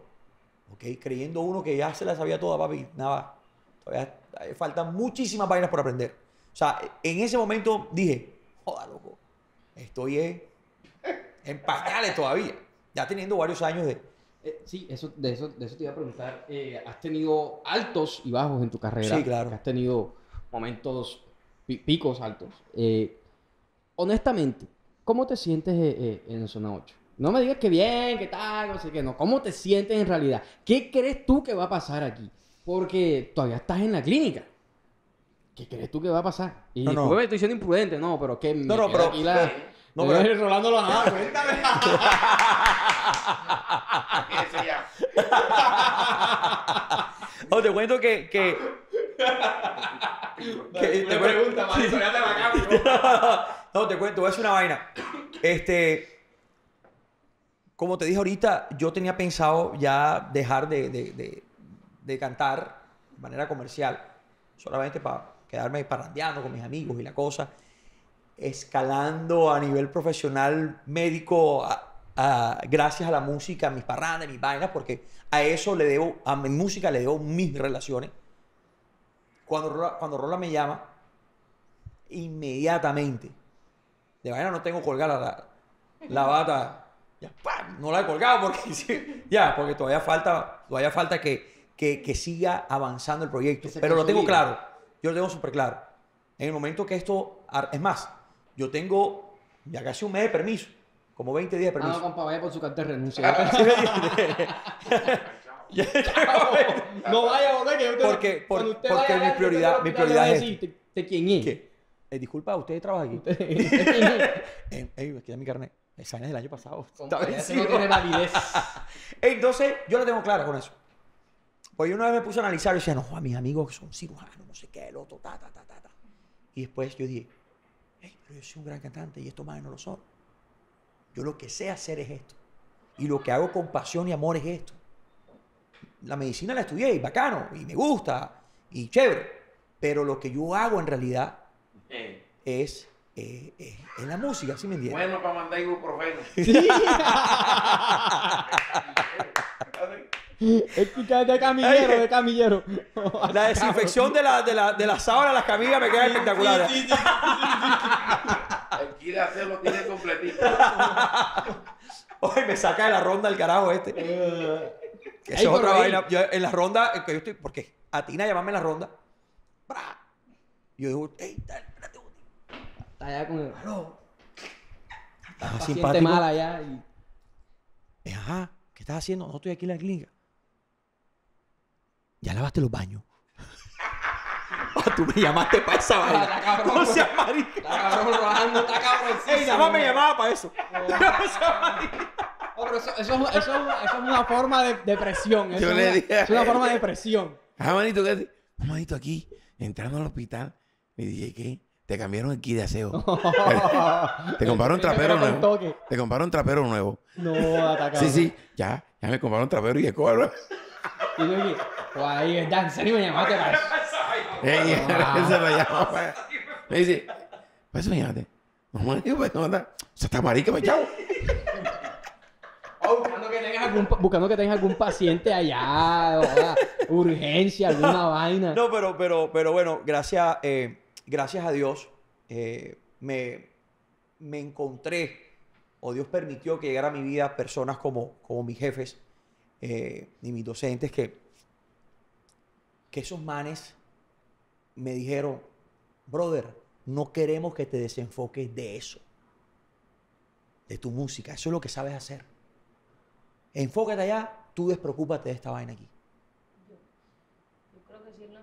¿Ok? Creyendo uno que ya se la sabía toda, papi. Nada, todavía faltan muchísimas vainas por aprender. O sea, en ese momento dije, joda, loco. Estoy en pañales todavía, ya teniendo varios años de... Eh, sí, eso, de, eso, te iba a preguntar. Eh, ¿Has tenido altos y bajos en tu carrera? Sí, claro. ¿Has tenido momentos picos altos? Eh, honestamente, ¿cómo te sientes en Zona 8? No me digas que bien, que tal, no sé qué, no. ¿Cómo te sientes en realidad? ¿Qué crees tú que va a pasar aquí? Porque todavía estás en la clínica. ¿qué crees tú que va a pasar? Y no, estoy siendo imprudente, no, pero que no, no, pero, aquí Pero, no, pero... pero Rolando lo nada, cuéntame. No oh, te cuento que... que... te pregunto. pregunta, te ya te va No, te cuento, es una vaina. Este... Como te dije ahorita, yo tenía pensado ya dejar de, de, de, de cantar de manera comercial, solamente para quedarme parrandeando con mis amigos y la cosa, escalando a nivel profesional médico gracias a la música, mis parrandas, mis vainas, porque a eso le debo, a mi música le debo mis relaciones. Cuando cuando Rola me llama, inmediatamente, de vaina no tengo colgada la, la bata, no la he colgado porque, ya, porque todavía falta, todavía falta que, que, que siga avanzando el proyecto. Pero lo tengo claro yo lo tengo súper claro. En el momento que esto, es más, yo tengo ya casi un mes de permiso, como 20 días de permiso. Ah, no, compa, vaya por su carta de renuncia. Ah, no vaya a volver que yo Porque, porque mi prioridad, mi prioridad es... Este. quién es? ¿Qué? Eh, disculpa, ¿usted trabaja aquí? Ey, eh, quita mi carnet. Esa es del año pasado. no tiene validez. Entonces, yo lo tengo claro con eso. Pues una vez me puse a analizar, y decía, no, a mis amigos que son cirujanos, no sé qué, el otro, ta, ta, ta, ta, ta. Y después yo dije, pero yo soy un gran cantante y estos más no lo son. Yo lo que sé hacer es esto. Y lo que hago con pasión y amor es esto. La medicina la estudié y bacano, y me gusta, y chévere. Pero lo que yo hago en realidad eh. Eh, eh, es la música, si me entiendes? Bueno, para mandar un Sí. de camillero, de camillero. La desinfección de la, de la, de las camillas me queda espectacular. el sí, sí, quiere hacerlo, tiene completito. Oye, me saca de la ronda el carajo este. Eh, eso es otra vaina. en la ronda, que yo estoy, porque atina a llamarme en la ronda. Yo digo, ¡ey, tal, espérate! Está allá con el. Estás simpático. mala allá. Y... Eh, ajá, ¿qué estás haciendo? No estoy aquí en la clínica ya lavaste los baños. Ah, tú me llamaste para esa vaina. No Está cabrón está me llamaba para eso. No eso, es una forma de, depresión! presión. Es una, forma de presión. Ah, manito, ¿qué? Manito, aquí, entrando al hospital, me dije, ¿qué? Te cambiaron el kit de aseo. te compraron trapero nuevo. Te compraron trapero nuevo. No, atacado. Sí, sí, ya, ya me compraron trapero y escoba y yo dije, pues ahí es Dan, serio me llamaste para eso. me llamó pues. Me dice, para pues eso me llamaste. No me no anda. sea, está marica, me chavo. Oh, buscando que, algún, buscando que tengas algún paciente allá, urgencia, alguna vaina. No, pero, pero, pero bueno, gracias, eh, gracias a Dios eh, me, me encontré, o Dios permitió que llegara a mi vida personas como, como mis jefes, ni eh, y mis docentes que, que esos manes me dijeron, brother, no queremos que te desenfoques de eso, de tu música, eso es lo que sabes hacer. Enfócate allá, tú despreocúpate de esta vaina aquí. Yo, creo que si, no,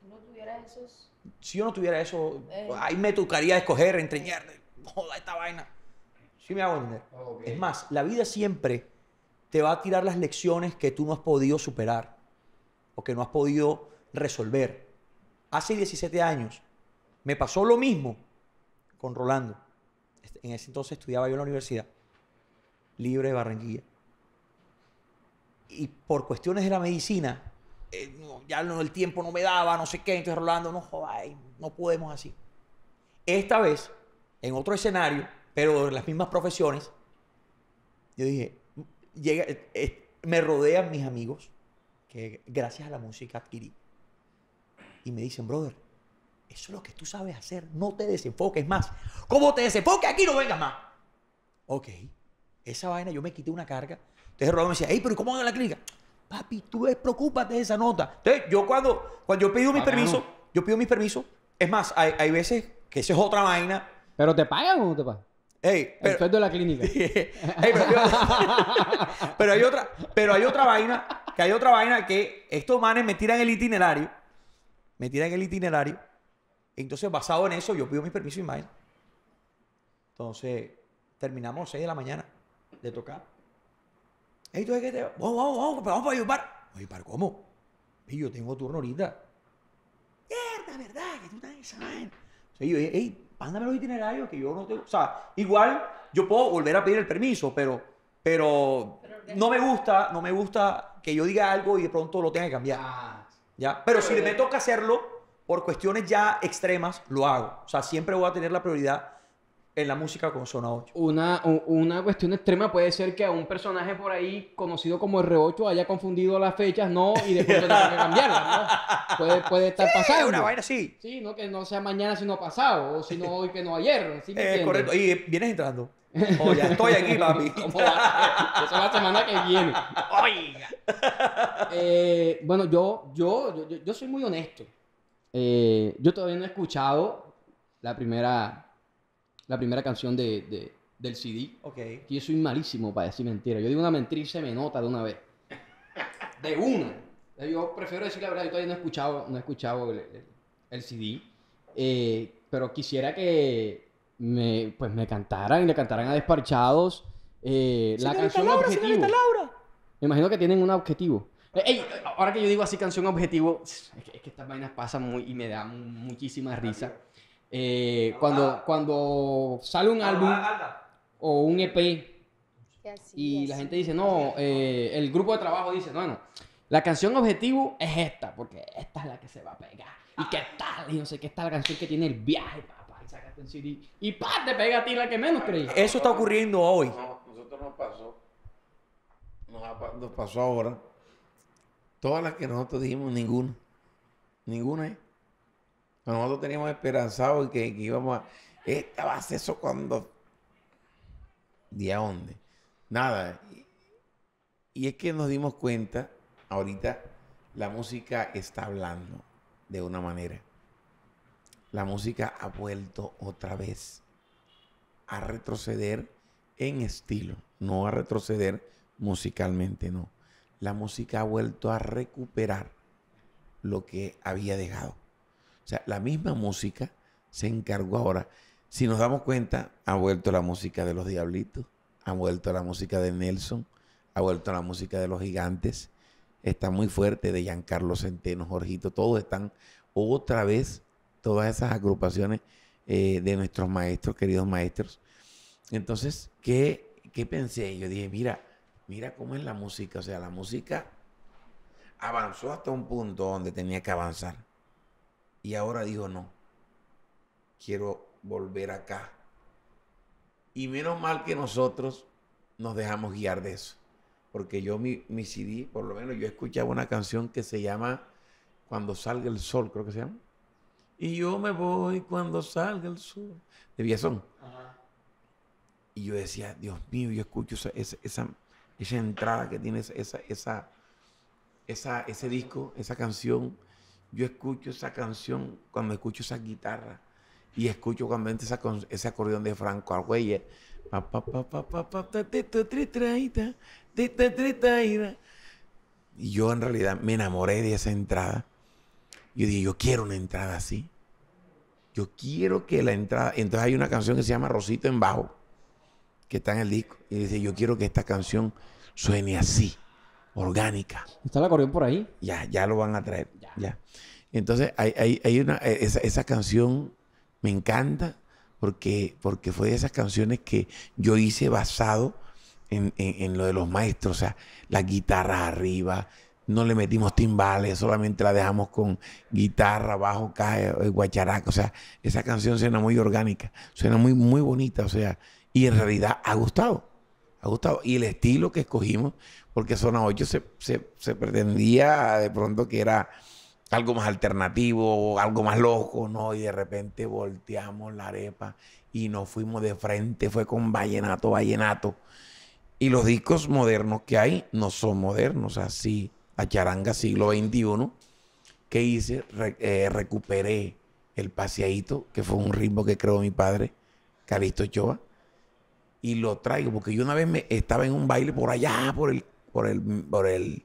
tú no tuvieras esos... Si yo no tuviera eso, eh. ahí me tocaría escoger, entreñar, joda esta vaina. Sí me hago Es más, la vida siempre te va a tirar las lecciones que tú no has podido superar o que no has podido resolver. Hace 17 años me pasó lo mismo con Rolando. Este, en ese entonces estudiaba yo en la universidad, libre de Barranquilla. Y por cuestiones de la medicina, eh, ya el tiempo no me daba, no sé qué, entonces Rolando, no, no podemos así. Esta vez, en otro escenario, pero en las mismas profesiones, yo dije, llega, eh, eh, me rodean mis amigos que gracias a la música adquirí. Y me dicen, brother, eso es lo que tú sabes hacer, no te desenfoques más. Como te desenfoques aquí, no vengas más. Ok, esa vaina yo me quité una carga. Entonces Roberto me decía, hey, pero ¿cómo hago la clínica? Papi, tú preocúpate de esa nota. yo cuando, cuando yo pido mi permiso, yo pido mi permiso Es más, hay, hay veces que esa es otra vaina. ¿Pero te pagan o no te pagan? Hey, de la clínica. pero, hay otra, pero hay otra vaina, que hay otra vaina que estos manes me tiran el itinerario, me tiran el itinerario, entonces basado en eso yo pido mi permiso y más. Entonces terminamos a las 6 de la mañana de tocar. Hey, ¿tú qué que te... Vamos, vamos, vamos, pero vamos para Oye, cómo? Y yo tengo turno ahorita. Mierda, ¿verdad? Que tú estás yo, hey, Ándame los itinerarios que yo no tengo. O sea, igual yo puedo volver a pedir el permiso, pero, pero, no me gusta, no me gusta que yo diga algo y de pronto lo tenga que cambiar. Ah, ¿Ya? Pero, si me toca hacerlo por cuestiones ya extremas, lo hago. O sea, siempre voy a tener la prioridad en la música con Zona 8. Una, una cuestión extrema puede ser que a un personaje por ahí conocido como R8 haya confundido las fechas, no, y después tenga que cambiarlas, ¿no? Puede, puede estar sí, pasando. una vaina así. Sí, no que no sea mañana sino pasado, o sino hoy que no ayer. ¿sí eh, correcto, y eh, vienes entrando. Oh, ya estoy aquí, papi. Esa es la semana que viene. Oiga. Eh, bueno, yo, yo, yo, soy muy honesto. yo todavía no he escuchado la primera la primera canción de, del CD. Ok. y yo soy malísimo para decir mentira Yo digo una mentira y se me nota de una vez. De una. Yo prefiero decir la verdad. Yo todavía no he escuchado, no he escuchado el, CD. Eh, pero quisiera que me, pues me cantaran y le cantaran a Desparchados eh, la canción Objetivo. Me imagino que tienen un objetivo. Eh, ahora que yo digo así canción objetivo, es que, estas vainas pasan muy, y me dan muchísima risa. Eh, cuando, ah. cuando sale un ah, álbum ah, o un EP y la gente dice, no, eh, el grupo de trabajo dice, bueno, la canción objetivo es esta, porque esta es la que se va a pegar. ¿Y que tal? Y no sé qué está la canción que tiene el viaje, papá, y un CD. Y pa, te pega a ti la que menos creí. Eso está ocurriendo hoy. No, nosotros nos pasó, nos, pasó ahora. Todas las que nosotros dijimos, ninguna. Ninguna, ¿eh? Nosotros teníamos esperanzado que, íbamos a. Esta eso cuando. ¿De a dónde? Nada. Y es que nos dimos cuenta, ahorita la música está hablando de una manera. La música ha vuelto otra vez a retroceder en estilo, no a retroceder musicalmente, no. La música ha vuelto a recuperar lo que había dejado. O sea, la misma música se encargó ahora. Si nos damos cuenta, ha vuelto la música de los diablitos, ha vuelto la música de Nelson, ha vuelto la música de los gigantes, está muy fuerte de Giancarlo Centeno, Jorgito, todos están otra vez, todas esas agrupaciones eh, de nuestros maestros, queridos maestros. Entonces, ¿qué, ¿qué pensé? Yo dije, mira, mira cómo es la música, o sea, la música avanzó hasta un punto donde tenía que avanzar. Y ahora dijo, no, quiero volver acá. Y menos mal que nosotros nos dejamos guiar de eso. Porque yo mi, mi CD, por lo menos yo escuchaba una canción que se llama Cuando salga el sol, creo que se llama. Y yo me voy cuando salga el sol. De Villazón. Y yo decía, Dios mío, yo escucho esa, esa, entrada que tiene esa, esa, ese disco, esa canción yo escucho esa canción cuando escucho esa guitarra y escucho cuando entra esa ese acordeón de Franco güey. Y yo en realidad me enamoré de esa entrada. Yo dije, yo quiero una entrada así. Yo quiero que la entrada... Entonces hay una canción que se llama Rosito en Bajo, que está en el disco. Y dice, yo quiero que esta canción suene así orgánica. ¿Está la corrió por ahí? Ya, ya lo van a traer. Ya. Entonces, hay, hay, hay una, e, esa, canción me encanta porque, porque fue de esas canciones que yo hice basado en, lo de los maestros. O sea, las guitarras arriba, no le metimos timbales, solamente la dejamos con guitarra, bajo, caja, eh, eh, guacharaca. O sea, esa canción suena muy orgánica, suena muy, muy bonita, o sea, y en realidad ha gustado. Ha gustado. Y el estilo que escogimos porque Zona 8 se, pretendía de pronto que era algo más alternativo, algo más loco, ¿no? Y de repente volteamos la arepa y nos fuimos de frente, fue con vallenato, vallenato. Y los discos modernos que hay no son modernos, así, a charanga siglo XXI, que hice, eh, recuperé el paseadito, que fue un ritmo que creó mi padre, Caristo Ochoa, y lo traigo, porque yo una vez me, estaba en un baile por allá, por el por el, por el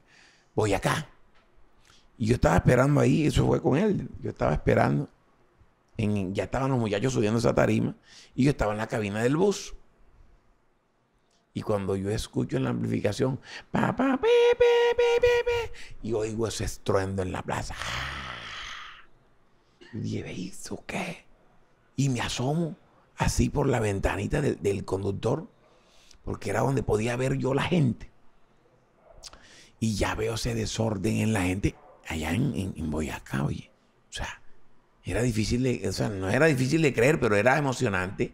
Boyacá. Y yo estaba esperando ahí, eso fue con él. Yo estaba esperando. ya estaban los muchachos subiendo esa tarima y yo estaba en la cabina del bus. Y cuando yo escucho en la amplificación, y oigo ese estruendo en la plaza. Y qué? Y me asomo así por la ventanita del, del conductor, porque era donde podía ver yo la gente. Y ya veo ese desorden en la gente allá en, Boyacá, oye. O sea, era difícil, de, o sea, no era difícil de creer, pero era emocionante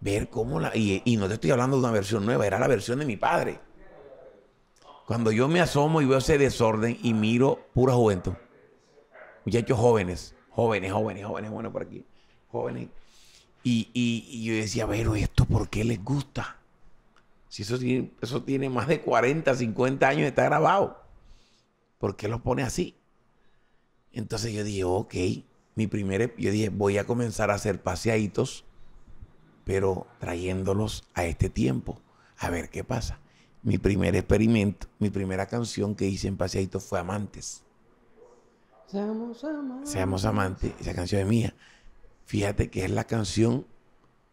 ver cómo la... Y, no te estoy hablando de una versión nueva, era la versión de mi padre. Cuando yo me asomo y veo ese desorden y miro pura juventud. Muchachos jóvenes, jóvenes, jóvenes, jóvenes, bueno, por aquí. Jóvenes. Y, y yo decía, pero ¿esto por qué les gusta? Si eso tiene, más de 40, 50 años, está grabado. ¿Por qué los pone así? Entonces yo dije, ok, mi primer, yo dije, voy a comenzar a hacer paseaditos, pero trayéndolos a este tiempo, a ver qué pasa. Mi primer experimento, mi primera canción que hice en paseaditos fue Amantes. Seamos amantes. Seamos amantes. Esa canción es mía. Fíjate que es la canción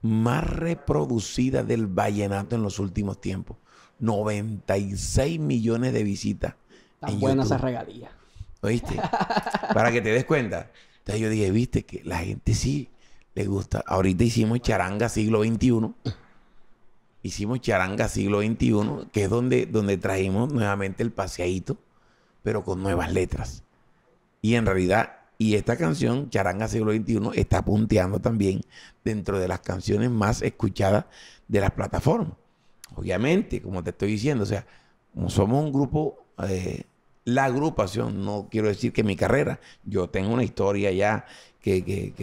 más reproducida del vallenato en los últimos tiempos. 96 millones de visitas. Tan buena esa regalía. ¿Oíste? Para que te des cuenta. Entonces yo dije, viste, que la gente sí le gusta. Ahorita hicimos charanga siglo XXI. Hicimos charanga siglo XXI, que es donde, donde trajimos nuevamente el paseadito, pero con nuevas letras. Y en realidad y esta canción, Charanga Siglo XXI, está punteando también dentro de las canciones más escuchadas de las plataformas. Obviamente, como te estoy diciendo, o sea, somos un grupo, eh, la agrupación, no quiero decir que mi carrera, yo tengo una historia ya que,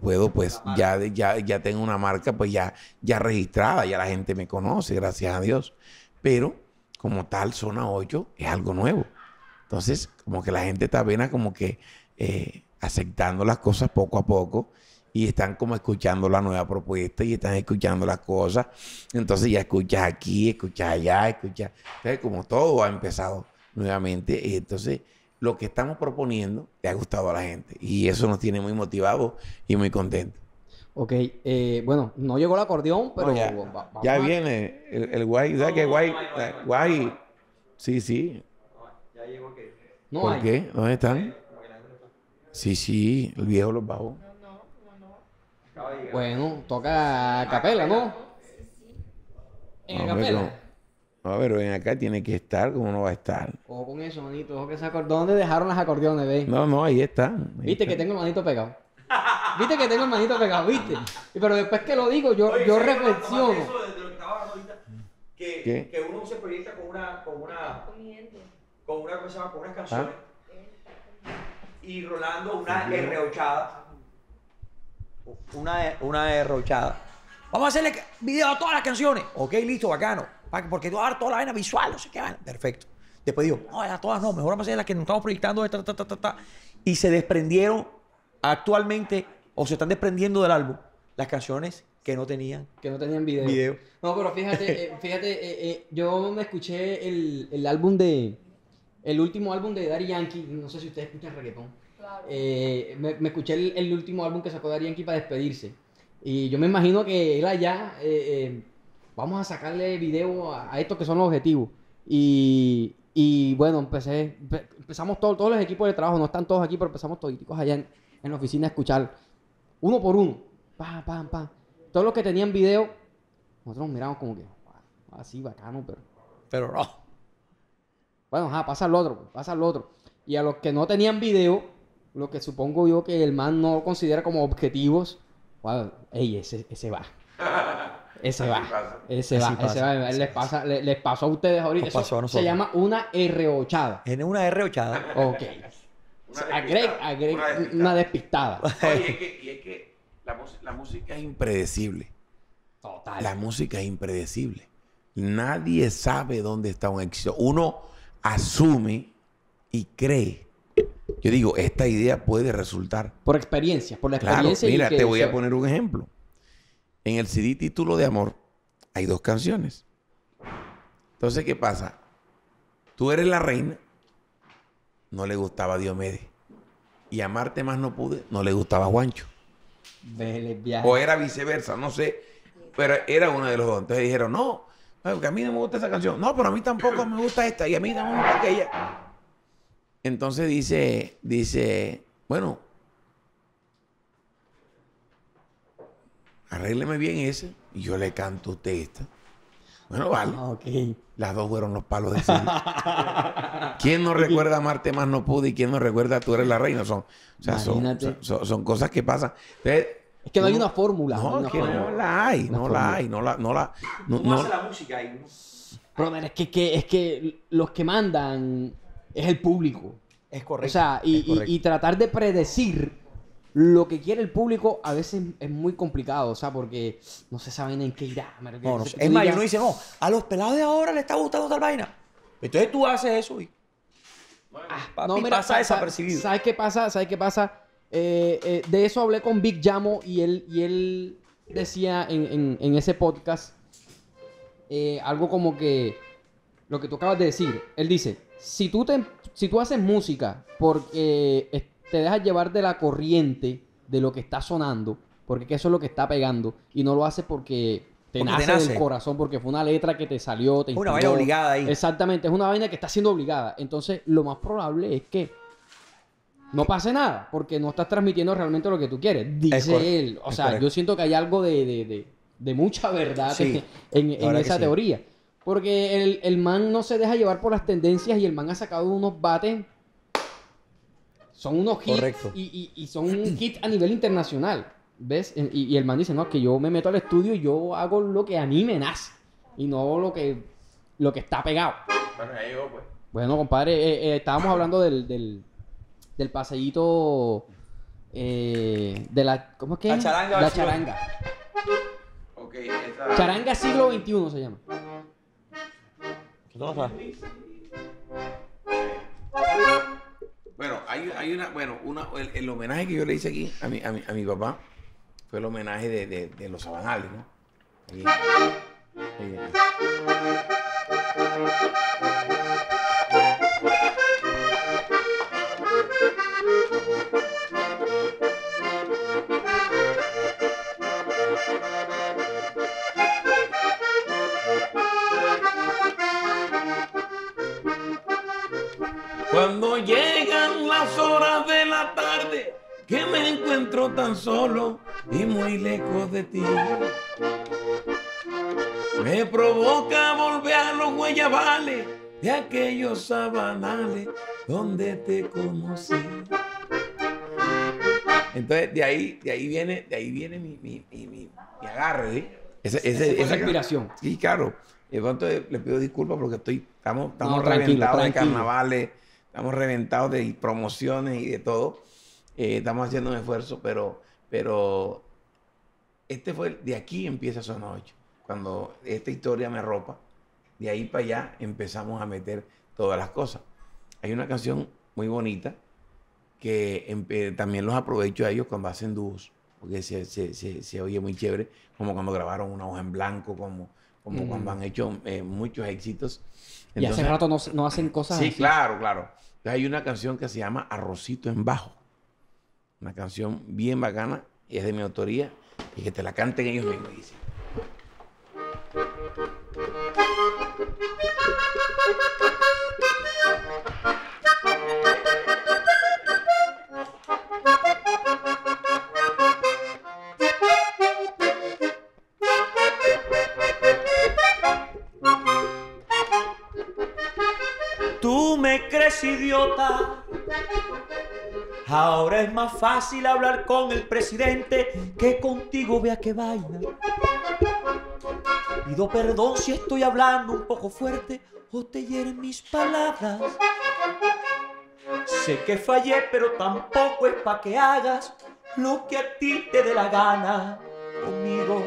puedo, pues ya, ya, tengo una marca, pues ya, ya registrada, ya la gente me conoce, gracias a Dios. Pero como tal, Zona 8 es algo nuevo. Entonces, como que la gente está apenas como que aceptando las cosas poco a poco y están como escuchando la nueva propuesta y están escuchando las cosas. Entonces ya escuchas aquí, escuchas allá, escuchas. como todo ha empezado nuevamente, entonces lo que estamos proponiendo le ha gustado a la gente y eso nos tiene muy motivados y muy contentos. Ok, bueno, no llegó el acordeón, pero ya, viene el, guay, qué guay? guay? Sí, sí. Ya llegó ¿Por qué? ¿Dónde están? Sí, sí, el viejo los bajó. Bueno, toca a capela, ¿no? ¿En no, capela? no, pero ven acá, tiene que estar como no va a estar. Ojo con eso, manito. Ojo que ese ¿Dónde dejaron las acordeones, ve? No, no, ahí están. Viste que tengo el manito pegado. Viste que tengo el manito pegado, ¿viste? Pero después que lo digo, yo, yo reflexiono. que ¿Qué? que uno se proyecta con una. con una. con una. con, con unas canciones. Ah y Rolando una derrochada. Una, una derrochada. Vamos a hacerle video a todas las canciones. Ok, listo, bacano. Porque tú vas a dar toda la vaina visual, no sé qué vaina. Perfecto. Después digo, no, a todas no, mejor vamos a hacer las que nos estamos proyectando. y se desprendieron actualmente, o se están desprendiendo del álbum, las canciones que no tenían que no tenían video, no pero fíjate eh, fíjate eh, eh, yo me escuché el álbum de el último álbum de Daddy Yankee, no sé si ustedes escuchan reggaetón, eh, me, escuché el, último álbum que sacó Daddy Yankee para despedirse. Y yo me imagino que él allá, eh, eh, vamos a sacarle video a, estos que son los objetivos. Y, y bueno, empecé, empezamos todos los equipos de trabajo, no están todos aquí, pero empezamos todos allá en, en la oficina a escuchar, uno por uno, pa pam, pa Todos los que tenían video, nosotros miramos como que, así bacano, pero... Pero no. Bueno, ajá, pasa al otro, pasa al otro. Y a los que no tenían video, lo que supongo yo que el man no considera como objetivos, bueno, ey, ese, ese va. Ese va. Ese va. Ese va. Les, pasa, les, pasó a ustedes ahorita. se llama una r 8 En una r 8 Ok. una, despistada. una despistada. y es que la, la, música es impredecible. Total. La música es impredecible. Nadie sabe dónde está un éxito. Uno asume y cree. Yo digo, esta idea puede resultar. Por experiencia, por la experiencia. Claro, mira, te voy a poner un ejemplo. En el CD título de amor hay dos canciones. Entonces, ¿qué pasa? Tú eres la reina, no le gustaba Diomedes. Y amarte más no pude, no le gustaba Juancho. O era viceversa, no sé. Pero era uno de los dos. Entonces dijeron, no, porque a mí no me gusta esa canción. No, pero a mí tampoco me gusta esta. Y a mí tampoco me gusta aquella. Entonces dice, dice, bueno, arrégleme bien ese y yo le canto a usted esta. Bueno, vale. Ah, Las dos fueron los palos de cine. ¿Quién no recuerda a Marte más no pude y quién no recuerda tú eres la reina? Son, cosas que pasan. Entonces, es que no, hay una fórmula. No, no la hay, no la hay, no la, no la. No, ¿Cómo hace la música ahí? es que, es que los que mandan es el público. Es correcto. O sea, y, tratar de predecir lo que quiere el público a veces es muy complicado, o sea, porque no se saben en qué irá. es más más, uno dice, no, a los pelados de ahora le está gustando tal vaina. Entonces tú haces eso y. Ah, no, mira, pasa desapercibido. ¿Sabes qué pasa? ¿Sabes qué pasa? Eh, eh, de eso hablé con Big Jamo y él, y él decía en, ese podcast eh, algo como que lo que tú acabas de decir. Él dice, si tú, te, si tú haces música porque te dejas llevar de la corriente de lo que está sonando, porque eso es lo que está pegando, y no lo haces porque te, nace, del corazón, porque fue una letra que te salió, te Una vaina obligada ahí. Exactamente, es una vaina que está siendo obligada. Entonces, lo más probable es que no pase nada, porque no estás transmitiendo realmente lo que tú quieres, dice él. O sea, yo siento que hay algo de, mucha verdad en, esa teoría. Porque el, man no se deja llevar por las tendencias y el man ha sacado unos bates. Son unos hits Y, y, y, son hits a nivel internacional. ¿Ves? Y, el man dice, no, que yo me meto al estudio y yo hago lo que a mí me nace. Y no lo que, lo que está pegado. Bueno, pues. compadre, eh, eh, estábamos hablando del del paseíto eh, de la. ¿Cómo es que? La charanga. La charanga. ok esa... Charanga siglo XXI se llama. ¿Qué Bueno, hay, hay, una, bueno, una, el, homenaje que yo le hice aquí a mi, a mi, papá fue el homenaje de, de, los sabanales, ¿no? Cuando llegan las horas de la tarde, que me encuentro tan solo y muy lejos de ti. Me provoca volver a los guayabales de aquellos sabanales donde te conocí. Entonces, de ahí, de ahí viene, de ahí viene mi, agarre. ¿eh? esa inspiración. Sí, claro. De pronto le pido disculpas porque estoy, estamos, estamos reventados de carnavales estamos reventados de promociones y de todo. Eh, estamos haciendo un esfuerzo, pero, pero este fue, de aquí empieza Zona 8. Cuando esta historia me ropa, de ahí para allá empezamos a meter todas las cosas. Hay una canción muy bonita que también los aprovecho a ellos cuando hacen dúos, porque se, oye muy chévere, como cuando grabaron Una hoja en blanco, como, como cuando mm. han hecho eh, muchos éxitos y hace rato no, hacen cosas así. Sí, claro, claro. hay una canción que se llama Arrocito en Bajo. Una canción bien bacana, y es de mi autoría, y que te la canten ellos mismos. idiota. Ahora es más fácil hablar con el presidente que contigo, vea qué vaina. Pido perdón si estoy hablando un poco fuerte o te hieren mis palabras. Sé que fallé, pero tampoco es para que hagas lo que a ti te dé la gana conmigo.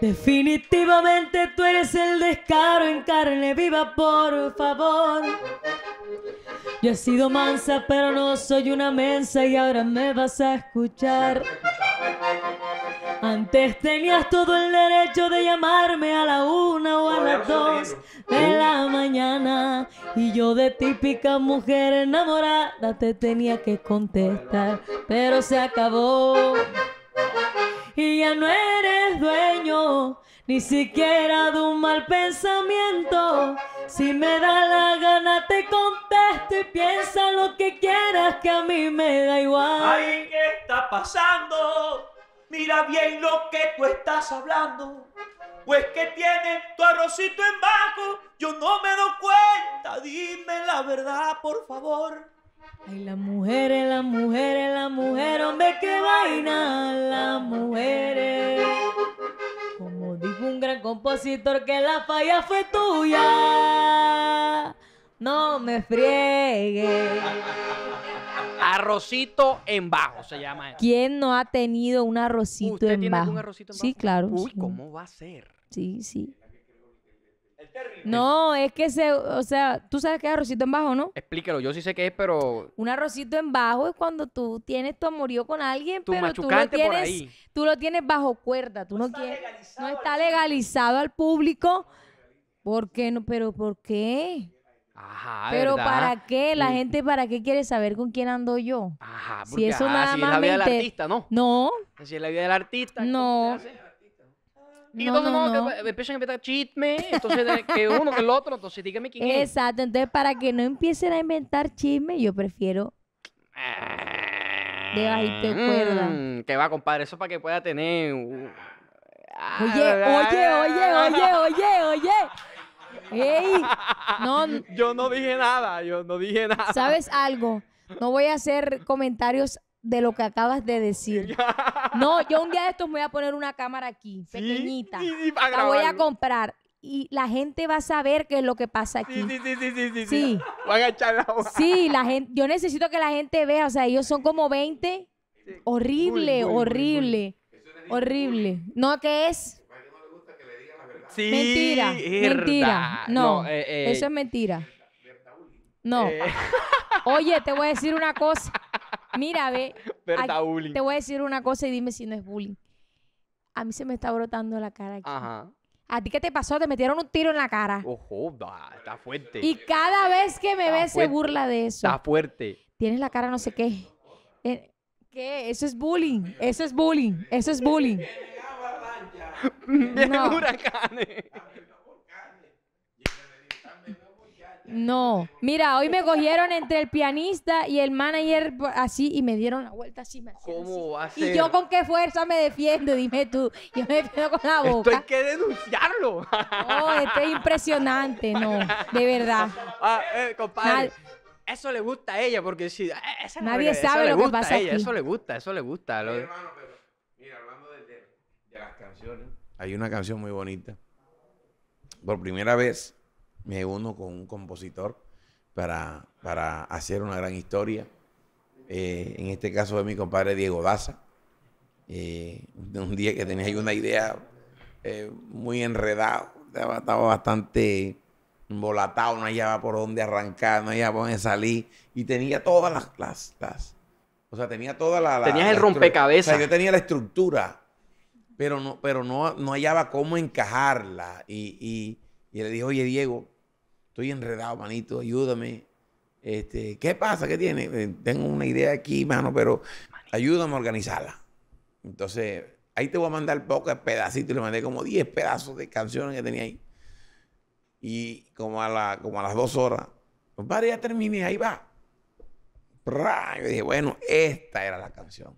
Definitivamente tú eres el descaro en carne viva, por favor. Yo he sido mansa, pero no soy una mensa y ahora me vas a escuchar. Antes tenías todo el derecho de llamarme a la una o a las dos de la mañana y yo de típica mujer enamorada te tenía que contestar, pero se acabó y ya no eres dueño ni siquiera de un mal pensamiento. Si me da la gana te contesto y piensa lo que quieras que a mí me da igual. Ay, ¿qué está pasando? Mira bien lo que tú estás hablando. Pues que tienes tu arrocito en bajo, yo no me doy cuenta. Dime la verdad, por favor. Ay, la mujer, las mujer, la mujer. hombre, qué vaina, las mujeres dijo un gran compositor que la falla fue tuya. No me friegue. Arrocito en bajo se llama ¿Quién no ha tenido un arrocito, en, bajo? arrocito en bajo? Sí, claro. Uy, ¿cómo va a ser? Sí, sí. No, es que se, o sea, tú sabes qué es arrocito en bajo, ¿no? Explíquelo, yo sí sé qué es, pero. Un arrocito en bajo es cuando tú tienes tu amorío con alguien, pero tú lo, tienes, tú lo tienes bajo cuerda, tú no, quieres, no está legalizado al público. ¿Por qué no? Pero ¿por qué? Ajá, Pero ¿para qué? La gente, ¿para qué quiere saber con quién ando yo? Ajá, si eso es la vida del artista, ¿no? No. Si es la vida del artista. No. No. Y no, entonces no, empiezan a inventar chisme, entonces que uno, que el otro, entonces dígame quién es. Exacto, entonces para que no empiecen a inventar chisme, yo prefiero de ahí mm, cuerda. Que va, compadre, eso es para que pueda tener... Oye, oye, oye, oye, oye, oye. Ey, no. Yo no dije nada, yo no dije nada. ¿Sabes algo? No voy a hacer comentarios de lo que acabas de decir. No, yo un día de estos me voy a poner una cámara aquí, pequeñita. la voy a comprar y la gente va a saber qué es lo que pasa aquí. Sí, sí, sí, sí, sí. sí. a echar la boca. Sí, la gente, yo necesito que la gente vea, o sea, ellos son como 20. Horrible, horrible. horrible. No, ¿qué es? mentira, mentira. No, eh, eh. eso es mentira. No. Eh. Oye, te voy a decir una cosa. Mira, ve. Te voy a decir una cosa y dime si no es bullying. A mí se me está brotando la cara aquí. Ajá. ¿A ti qué te pasó? Te metieron un tiro en la cara. Ojo, va, está fuerte. Y cada vez que me ves se burla de eso. Está fuerte. Tienes la cara no sé qué. Eh, ¿Qué? Eso es bullying. Eso es bullying. Eso es bullying. no. huracán. Eh. No, mira, hoy me cogieron entre el pianista y el manager así y me dieron la vuelta así. ¿Cómo Y yo con qué fuerza me defiendo, dime tú. Yo me defiendo con la boca. Esto hay que denunciarlo. Oh, esto es impresionante, no, de verdad. Ah, eh, compadre. eso le gusta a ella, porque si. Eh, esa Nadie sabe lo que pasa. ella, Eso le gusta, eso le gusta. mira, hablando de las canciones, hay una canción muy bonita. Por primera vez me uno con un compositor para, hacer una gran historia. Eh, en este caso de mi compadre Diego Daza. Eh, un día que tenía ahí una idea eh, muy enredada, estaba, bastante volatado, no hallaba por dónde arrancar, no hallaba por dónde salir, y tenía todas las, o sea, tenía toda la... Tenías el rompecabezas. yo tenía la estructura, pero no, pero no, no hallaba cómo encajarla. Y, y le dije, oye, Diego, estoy enredado, manito, ayúdame. Este, ¿Qué pasa? ¿Qué tiene? Eh, tengo una idea aquí, mano, pero ayúdame a organizarla. Entonces, ahí te voy a mandar pocos pedacitos. le mandé como 10 pedazos de canciones que tenía ahí. Y como a, la, como a las dos horas, pues, varias ya terminé, ahí va. Y Yo dije, bueno, esta era la canción.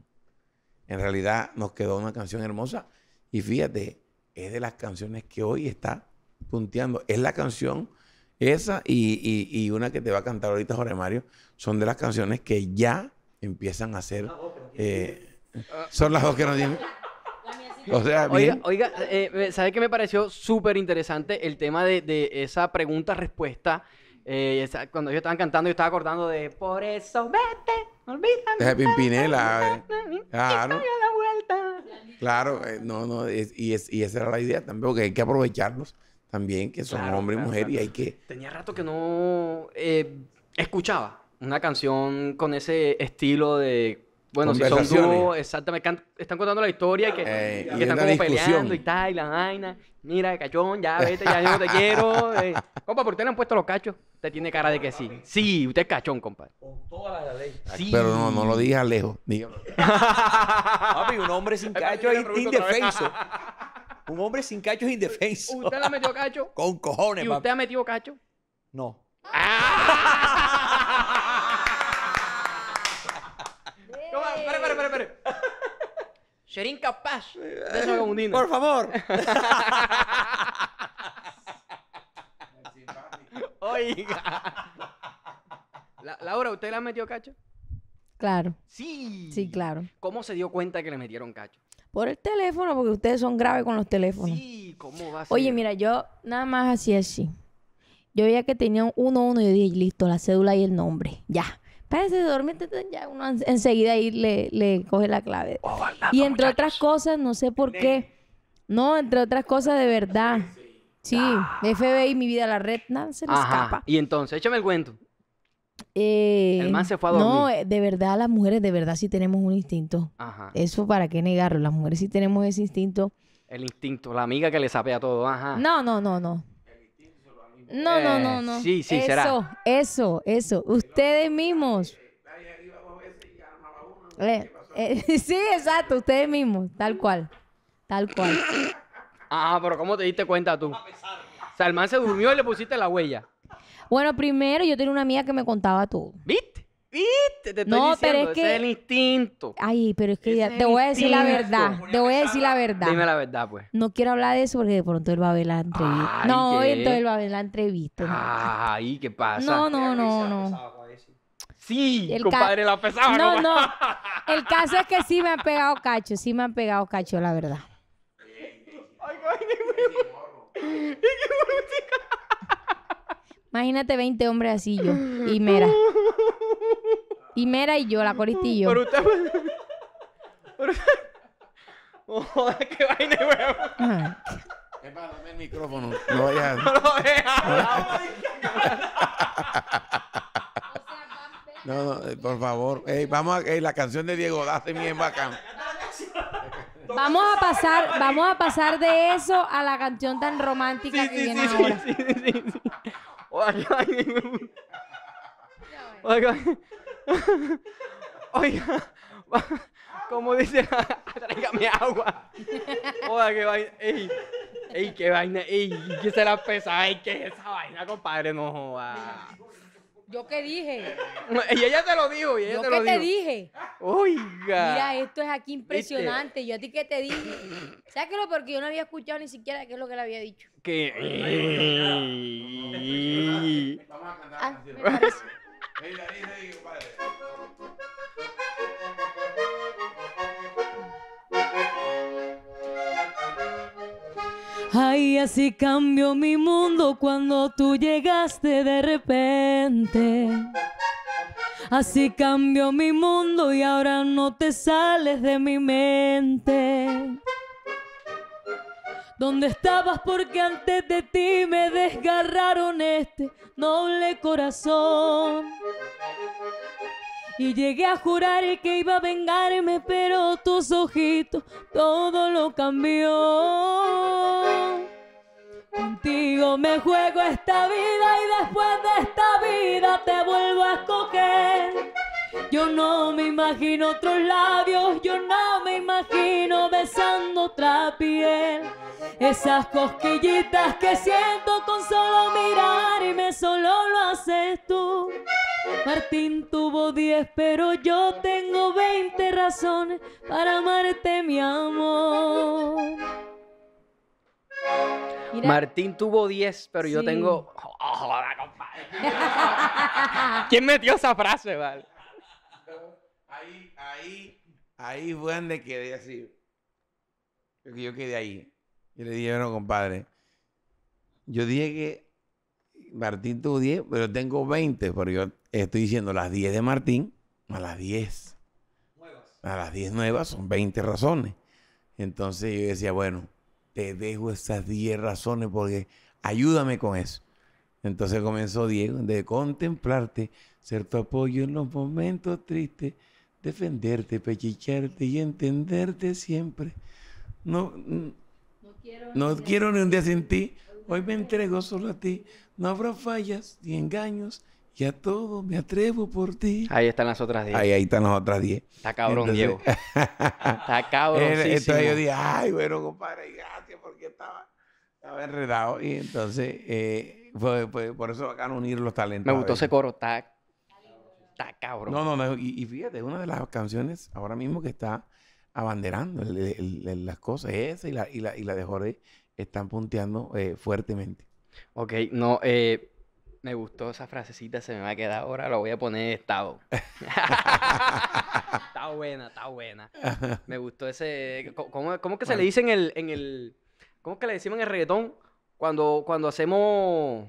En realidad nos quedó una canción hermosa. Y fíjate, es de las canciones que hoy está punteando. Es la canción esa y, una que te va a cantar ahorita Jorge Mario son de las canciones que ya empiezan a ser. Eh, son las dos que nos dicen Oiga, oiga eh, eh, ¿sabe qué me pareció súper interesante el tema de, esa pregunta-respuesta? cuando ellos estaban cantando, yo estaba acordando de Por eso vete, olvídame. De Pimpinela. Claro. Claro, no, no, y, es, y esa era la idea también, porque hay que aprovecharlos también, que son hombre y mujer y hay que... Tenía rato que no eh, escuchaba una canción con ese estilo de... Bueno, si son dúos, exactamente, están contando la historia eh, y que, que están como peleando y tal, y la vaina. Mira, cachón, ya vete, ya no te quiero. Eh. Compa, ¿por qué le han puesto los cachos? te tiene cara de que sí. Sí, usted es cachón, compadre. Con toda la ley. Sí. Pero no, no lo digas lejos, dígalo. Papi, un hombre sin cacho es indefenso. Un hombre sin cacho es indefenso. ¿Usted la metió cacho? Con cojones, ¿Y usted ha metido cacho? No. espere, espere, espere, espere. Ser incapaz Por favor. Oiga. Laura, ¿usted le ha metido cacho? Claro. Sí. Sí, claro. ¿Cómo se dio cuenta que le metieron cacho? Por el teléfono, porque ustedes son graves con los teléfonos. Sí, ¿cómo va a ser? Oye, mira, yo nada más así así. Yo veía que tenían uno uno y listo, la cédula y el nombre. Ya. Parece dormirte, ya uno enseguida ahí le, coge la clave. Oh, y entre otras cosas, no sé por qué. No, entre otras cosas, de verdad. Sí, ah. FBI, mi vida, la red, nada se me escapa. Y entonces, échame el cuento. Eh, el man se fue a dormir. No, eh, de verdad, las mujeres de verdad sí tenemos un instinto. Ajá. Eso para qué negarlo. Las mujeres sí tenemos ese instinto. El instinto, la amiga que le a todo, ajá. No, no, no, no. No, no, no, eh, no. Sí, sí, eso, será. Eso, eso, Ustedes mismos. sí, exacto, ustedes mismos, tal cual. Tal cual. Ah, pero ¿cómo te diste cuenta tú? O sea, el man se durmió y le pusiste la huella. Bueno, primero yo tenía una amiga que me contaba todo. ¿Viste? ¿Viste? Te estoy no, pero es ese que... es el instinto. Ay, pero es que ya, te voy a decir la verdad. Te voy a decir la verdad. Dime la verdad, pues. No quiero hablar de eso porque de pronto él va a ver la entrevista. no, hoy entonces él va a ver la entrevista. Ay, ¿qué pasa? No, no, no, no. Sí, el compadre la pesaba. No, no. El caso es que sí me han pegado cacho, sí me han pegado cacho, la verdad. Ay, qué Imagínate 20 hombres así yo. Y Mera. Y Mera y yo, la coristillo. ¿Por usted... Oh, qué vaina, weón. Es para dame el micrófono. No vayas. No lo No, no, eh, por favor. Ey, vamos a ey, la canción de Diego Dace bien bacán. Vamos a pasar, vamos a pasar de eso a la canción tan romántica sí, que sí, viene sí, ahora. Oiga, oiga, oiga, como dice, tráigame agua. Oiga, qué vaina, ey, ey, qué vaina, ey, qué será pesa, qué es esa vaina, compadre, no joda. Yo qué dije. Y ella te lo dijo, y ella te lo dijo. Yo qué te dije. Oiga. Mira, esto es aquí impresionante. Yo a ti qué te dije. Sáquelo Porque yo no había escuchado ni siquiera qué es lo que le había dicho. Que. Ah, ah Ay, así cambió mi mundo cuando tú llegaste de repente. Así cambió mi mundo y ahora no te sales de mi mente. ¿Dónde estabas? Porque antes de ti me desgarraron este noble corazón. Y llegué a jurar que iba a vengarme, pero tus ojitos todo lo cambió. Contigo me juego esta vida y después de esta vida te vuelvo a escoger. Yo no me imagino otros labios, yo no me imagino besando otra piel. Esas cosquillitas que siento con solo mirar y me solo lo haces tú. Martín tuvo 10, pero yo tengo 20 razones para amarte, mi amor. Martín tuvo 10, pero yo tengo. Oh, ¿Quién metió esa frase, Val? Ahí, ahí, ahí fue donde quedé así. Yo quedé ahí y le dije, bueno, compadre, yo dije que Martín tuvo 10, pero tengo 20, porque yo estoy diciendo las 10 de Martín a las 10. A las 10 nuevas son 20 razones. Entonces yo decía, bueno, te dejo esas 10 razones porque ayúdame con eso. Entonces comenzó Diego de contemplarte, ser tu apoyo en los momentos tristes, defenderte, pechicharte y entenderte siempre. No, no quiero ni un día sin ti. Hoy me entrego solo a ti. No habrá fallas ni engaños. Y a todo me atrevo por ti. Ahí están las otras 10. Ahí, ahí están las otras 10. Está cabrón, Diego. está cabrón. Entonces yo dije, ay, bueno, compadre, gracias porque estaba, enredado. Y entonces, eh, por eso bacán unir los talentos. Me gustó ese coro. Está, está cabrón. No, no, no. y fíjate, una de las canciones ahora mismo que está abanderando las cosas. Esa y la, y la, de Jorge están punteando eh, fuertemente. Ok, no, eh, me gustó esa frasecita, se me va a quedar ahora, lo voy a poner estado. está buena, está buena. Me gustó ese... ¿Cómo, cómo que se le dice en el, en el... ¿Cómo que le decimos en el reggaetón? Cuando, cuando hacemos...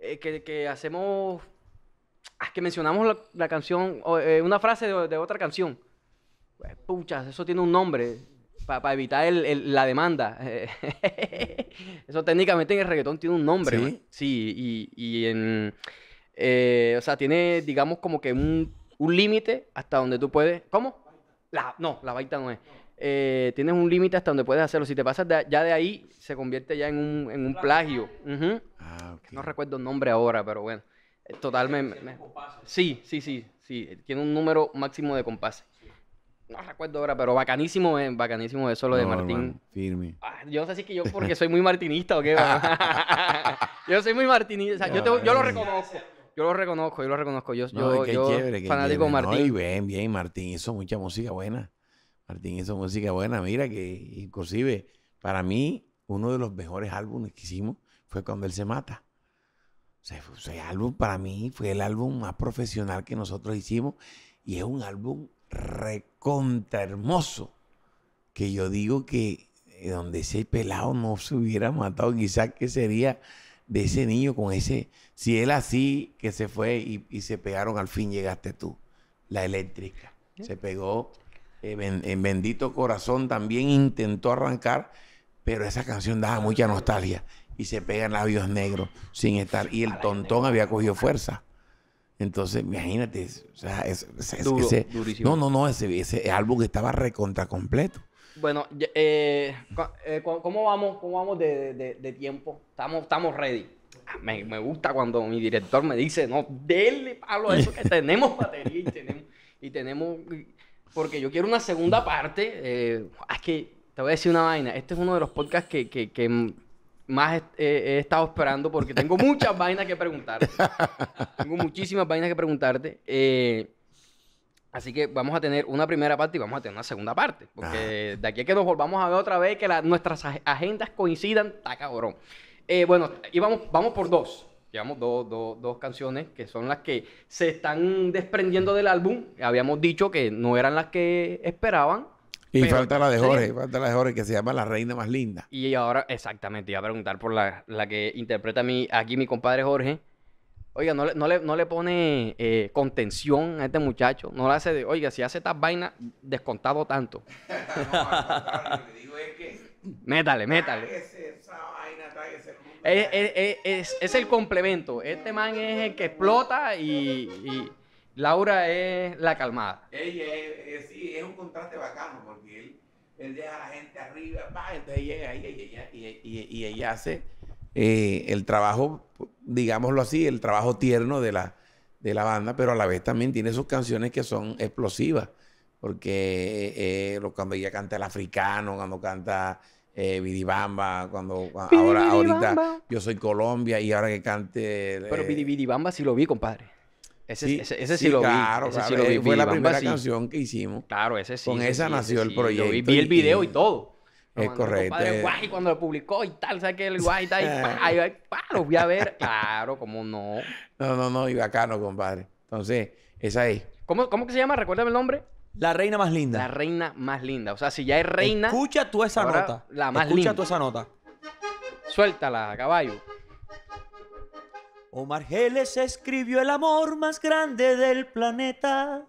Eh, que, hacemos... Ah, que mencionamos la, canción, una frase de otra canción. Pues, puchas, eso tiene un nombre para evitar la demanda. eso técnicamente en el reggaetón tiene un nombre. Sí, sí y, en... Eh, o sea, tiene, digamos, como que un, límite hasta donde tú puedes... ¿Cómo? La, no, la baita no es. Eh, tienes un límite hasta donde puedes hacerlo. Si te pasas ya de ahí, se convierte ya en un, plagio. Ah, no recuerdo el nombre ahora, pero bueno. Eh, Totalmente Sí, sí, sí, sí. Tiene un número máximo de compases. No recuerdo ahora, pero bacanísimo, eh, bacanísimo eso lo de Martín. firme. Ah, yo no sé si que yo porque soy muy martinista o qué. yo soy muy martinista. yo, lo reconozco. Yo lo reconozco, yo lo reconozco. Yo, yo, fanático de Martín. Muy bien, bien, Martín hizo mucha música buena. Martín hizo música buena. Mira que inclusive para mí uno de los mejores álbumes que hicimos fue cuando él se mata. O sea, fue, ese álbum para mí fue el álbum más profesional que nosotros hicimos y es un álbum recontra hermoso, que yo digo que eh, donde ese pelado no se hubiera matado, quizás que sería de ese niño con ese, si él así que se fue y, se pegaron, al fin llegaste tú, la eléctrica. ¿Eh? Se pegó, eh, en Bendito Corazón también intentó arrancar, pero esa canción daba mucha nostalgia y se pegan labios negros sin estar, y el tontón había cogido fuerza. Entonces, imagínate, o sea, es, no, no, no, ese, ese álbum estaba recontra completo. Bueno, eh, eh ¿cómo vamos, cómo vamos de, tiempo? Estamos, estamos ready. Ah, me, gusta cuando mi director me dice, no, denle palo a eso que tenemos batería y tenemos, y tenemos, porque yo quiero una segunda parte. Eh, es que te voy a decir una vaina, este es uno de los podcasts que, que, que más eh, he estado esperando porque tengo muchas vainas que preguntarte. tengo muchísimas vainas que preguntarte. Eh, así que vamos a tener una primera parte y vamos a tener una segunda parte. Porque ah. de aquí a que nos volvamos a ver otra vez, que nuestras agendas coincidan, está cabrón. Eh, bueno, y vamos, vamos por dos. Llevamos dos, dos canciones que son las que se están desprendiendo del álbum. Habíamos dicho que no eran las que esperaban y falta la de Jorge, falta la de Jorge que se llama La Reina Más Linda. Y ahora, exactamente, iba a preguntar por la, que interpreta mi, aquí mi compadre Jorge. Oiga, no le, no le, pone eh, contención a este muchacho. No le hace de, oiga, si hace estas vainas, descontado tanto. no, lo digo es que... Métale, métale. Es, el complemento. Este man es el que explota y Laura es la calmada. Ella es, sí, es un contraste bacano porque él, deja a la gente arriba, entonces y ella, y, ella hace eh, el trabajo, digámoslo así, el trabajo tierno de la, banda, pero a la vez también tiene sus canciones que son explosivas, porque eh, eh, cuando ella canta el africano, cuando canta eh, cuando, ahora, ahorita yo soy Colombia y ahora que cante... pero Bidibamba sí lo vi, compadre. Ese sí, lo vi. Claro, Sí lo eh, vi, fue la primera canción que hicimos. Claro, ese sí. Con esa nació el proyecto. Vi, vi, el video y, todo. es correcto. cuando lo publicó y tal, ¿sabes qué? El guay tal. lo fui a ver. Claro, como no. No, no, no. Y bacano, compadre. Entonces, esa es. ¿Cómo, cómo que se llama? Recuérdame el nombre. La reina más linda. La reina más linda. O sea, si ya es reina. Escucha tú esa nota. La más linda. Escucha tú esa nota. Suéltala, caballo. Omar Geles escribió el amor más grande del planeta.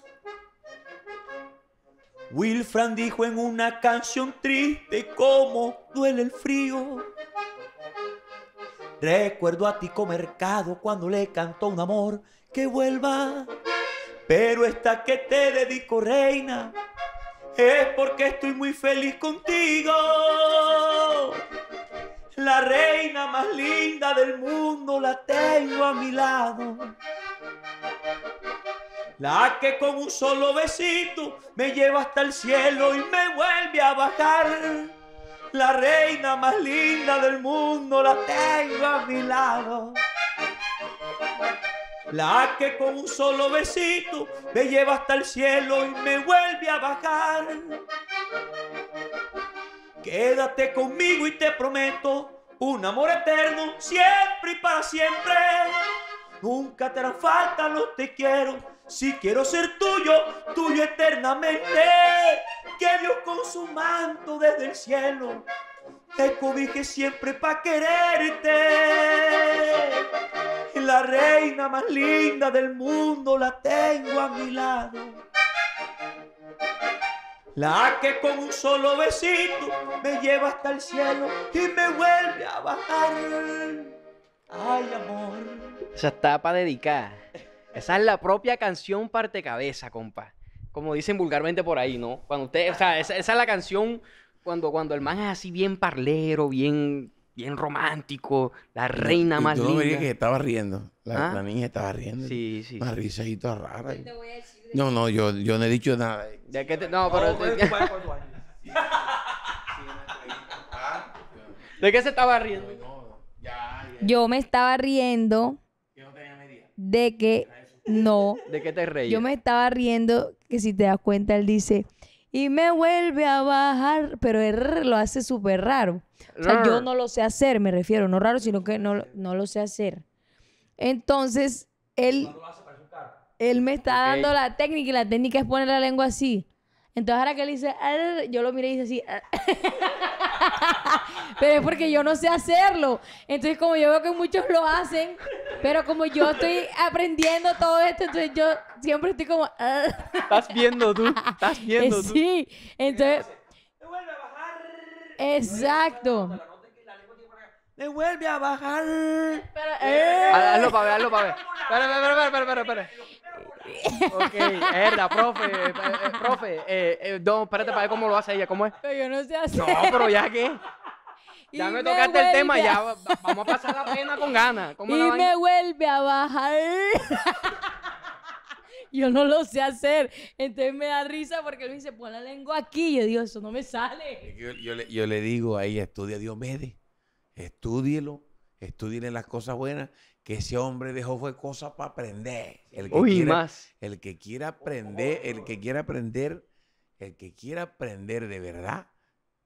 Wilfran dijo en una canción triste cómo duele el frío. Recuerdo a Tico Mercado cuando le cantó un amor que vuelva. Pero esta que te dedico, reina, es porque estoy muy feliz contigo. La reina más linda del mundo la tengo a mi lado. La que con un solo besito me lleva hasta el cielo y me vuelve a bajar. La reina más linda del mundo la tengo a mi lado. La que con un solo besito me lleva hasta el cielo y me vuelve a bajar. Quédate conmigo y te prometo un amor eterno, siempre y para siempre. Nunca te hará falta lo te quiero, si quiero ser tuyo, tuyo eternamente. Que Dios con su manto desde el cielo te cobije siempre para quererte. La reina más linda del mundo la tengo a mi lado la que con un solo besito me lleva hasta el cielo y me vuelve a bajar. Ay, amor. Esa está para dedicar. Esa es la propia canción parte cabeza, compa. Como dicen vulgarmente por ahí, ¿no? Cuando usted, o sea, esa, es la canción cuando, cuando el man es así bien parlero, bien bien romántico, la reina y más tú que estaba riendo. ¿Ah? La, niña estaba riendo. Sí, sí. Una rara. te voy a no, no, yo, yo no he dicho nada. ¿De qué No, pero... ¿De qué se estaba riendo? Yo me estaba riendo de que no. ¿De qué te reí? Yo me estaba riendo que si te das cuenta él dice y me vuelve a bajar, pero él lo hace súper raro. O sea, yo no lo sé hacer, me refiero, no raro, sino que no, no lo sé hacer. Entonces, él él me está dando la técnica y la técnica es poner la lengua así. Entonces ahora que él dice, yo lo miré y dice así. pero es porque yo no sé hacerlo. Entonces como yo veo que muchos lo hacen, pero como yo estoy aprendiendo todo esto, entonces yo siempre estoy como... estás viendo tú, estás viendo tú. Eh, sí, entonces... Exacto. a bajar. Exacto. a bajar. Pero, eh, eh. Hazlo para ver, hazlo para ver. Espera, espera, espera, espera, espera. Ok, herda, profe, profe, eh, eh, eh, eh espérate para ver cómo lo hace ella, ¿cómo es? Pero yo no sé hacer. No, pero ya que. Ya me tocaste el tema, ya vamos a pasar la pena con ganas. ¿Cómo Y me vuelve a bajar. Yo no lo sé hacer. Entonces me da risa porque él me dice, pon la lengua aquí. Yo digo, eso no me sale. Yo, le, yo le digo ahí, estudia Diomedes, estúdielo, estudien las cosas buenas que ese hombre dejó fue cosa para aprender. El que más. El que quiera aprender, el que quiera aprender, el que quiera aprender de verdad,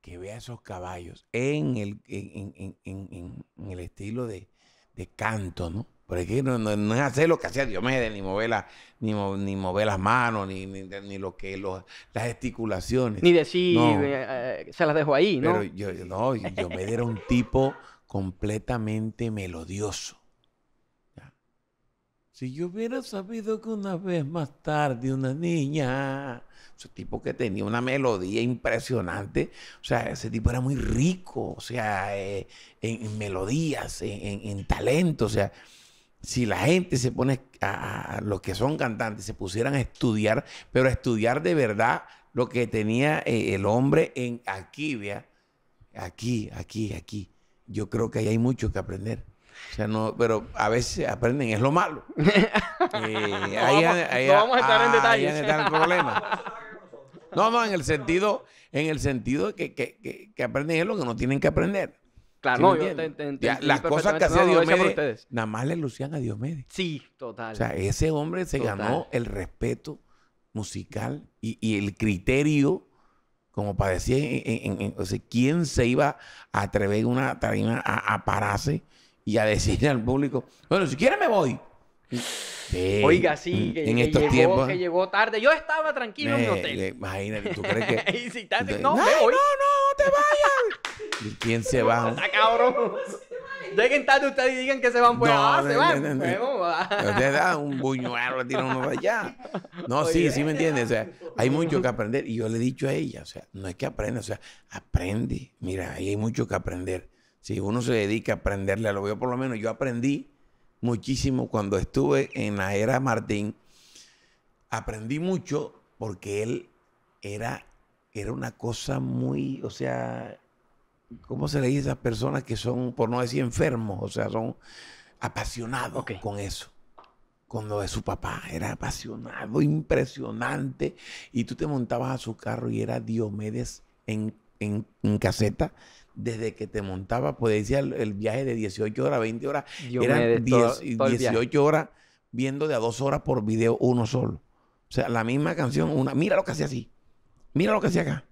que vea esos caballos en el, en, el estilo de, canto, ¿no? Porque no, no, es hacer lo que hacía Diomedes, ni mover, la, ni, mover las manos, ni, ni, lo que las esticulaciones. Ni decir, eh, eh, se las dejo ahí, ¿no? Pero yo, no, Diomedes era un tipo completamente melodioso. Si yo hubiera sabido que una vez más tarde una niña, ese tipo que tenía una melodía impresionante, o sea, ese tipo era muy rico, o sea, eh, en, melodías, en, talento, o sea, si la gente se pone a, los que son cantantes, se pusieran a estudiar, pero a estudiar de verdad lo que tenía eh, el hombre en aquí, vea, aquí, aquí, aquí. Yo creo que ahí hay mucho que aprender no, pero a veces aprenden, es lo malo. Eh, ahí, no, vamos, no a estar en detalles Ahí el No, no, en el sentido, en el sentido que, que, que, aprenden es lo que no tienen que aprender. Claro, yo Las cosas que hacía no, Diomedes, nada más le lucían a Diomedes. Sí, total. O sea, ese hombre se ganó el respeto musical y, y el criterio, como para decir, en, en, o sea, quién se iba a atrever una a pararse y a decirle al público, bueno, si quieren me voy. Oiga, sí, mm, que, en estos llegó, tiempos, que llegó tarde. Yo estaba tranquilo en mi hotel. imagínate, ¿tú crees que...? no, no, no, no, te vayan. ¿Y quién se va? Está cabrón. Lleguen tarde ustedes y digan que se van pues, no, ah, se van. Ustedes dan un buñuelo, le tiran uno allá. No, sí, sí me entiendes. O sea, hay mucho que aprender. Y yo le he dicho a ella, o sea, no es que aprenda, o sea, aprende. Mira, ahí hay mucho que aprender. Si uno se dedica a aprenderle a lo veo, por lo menos yo aprendí muchísimo cuando estuve en la era Martín. Aprendí mucho porque él era, era una cosa muy, o sea, ¿cómo se le dice a esas personas que son, por no decir enfermos, o sea, son apasionados con eso? Con lo de su papá, era apasionado, impresionante. Y tú te montabas a su carro y era Diomedes en, en, en caseta desde que te montaba, pues decía, el, viaje de 18 horas, 20 horas, eran 18 horas viendo de a dos horas por video uno solo. O sea, la misma canción, una, mira lo que hacía así, mira lo que hacía acá,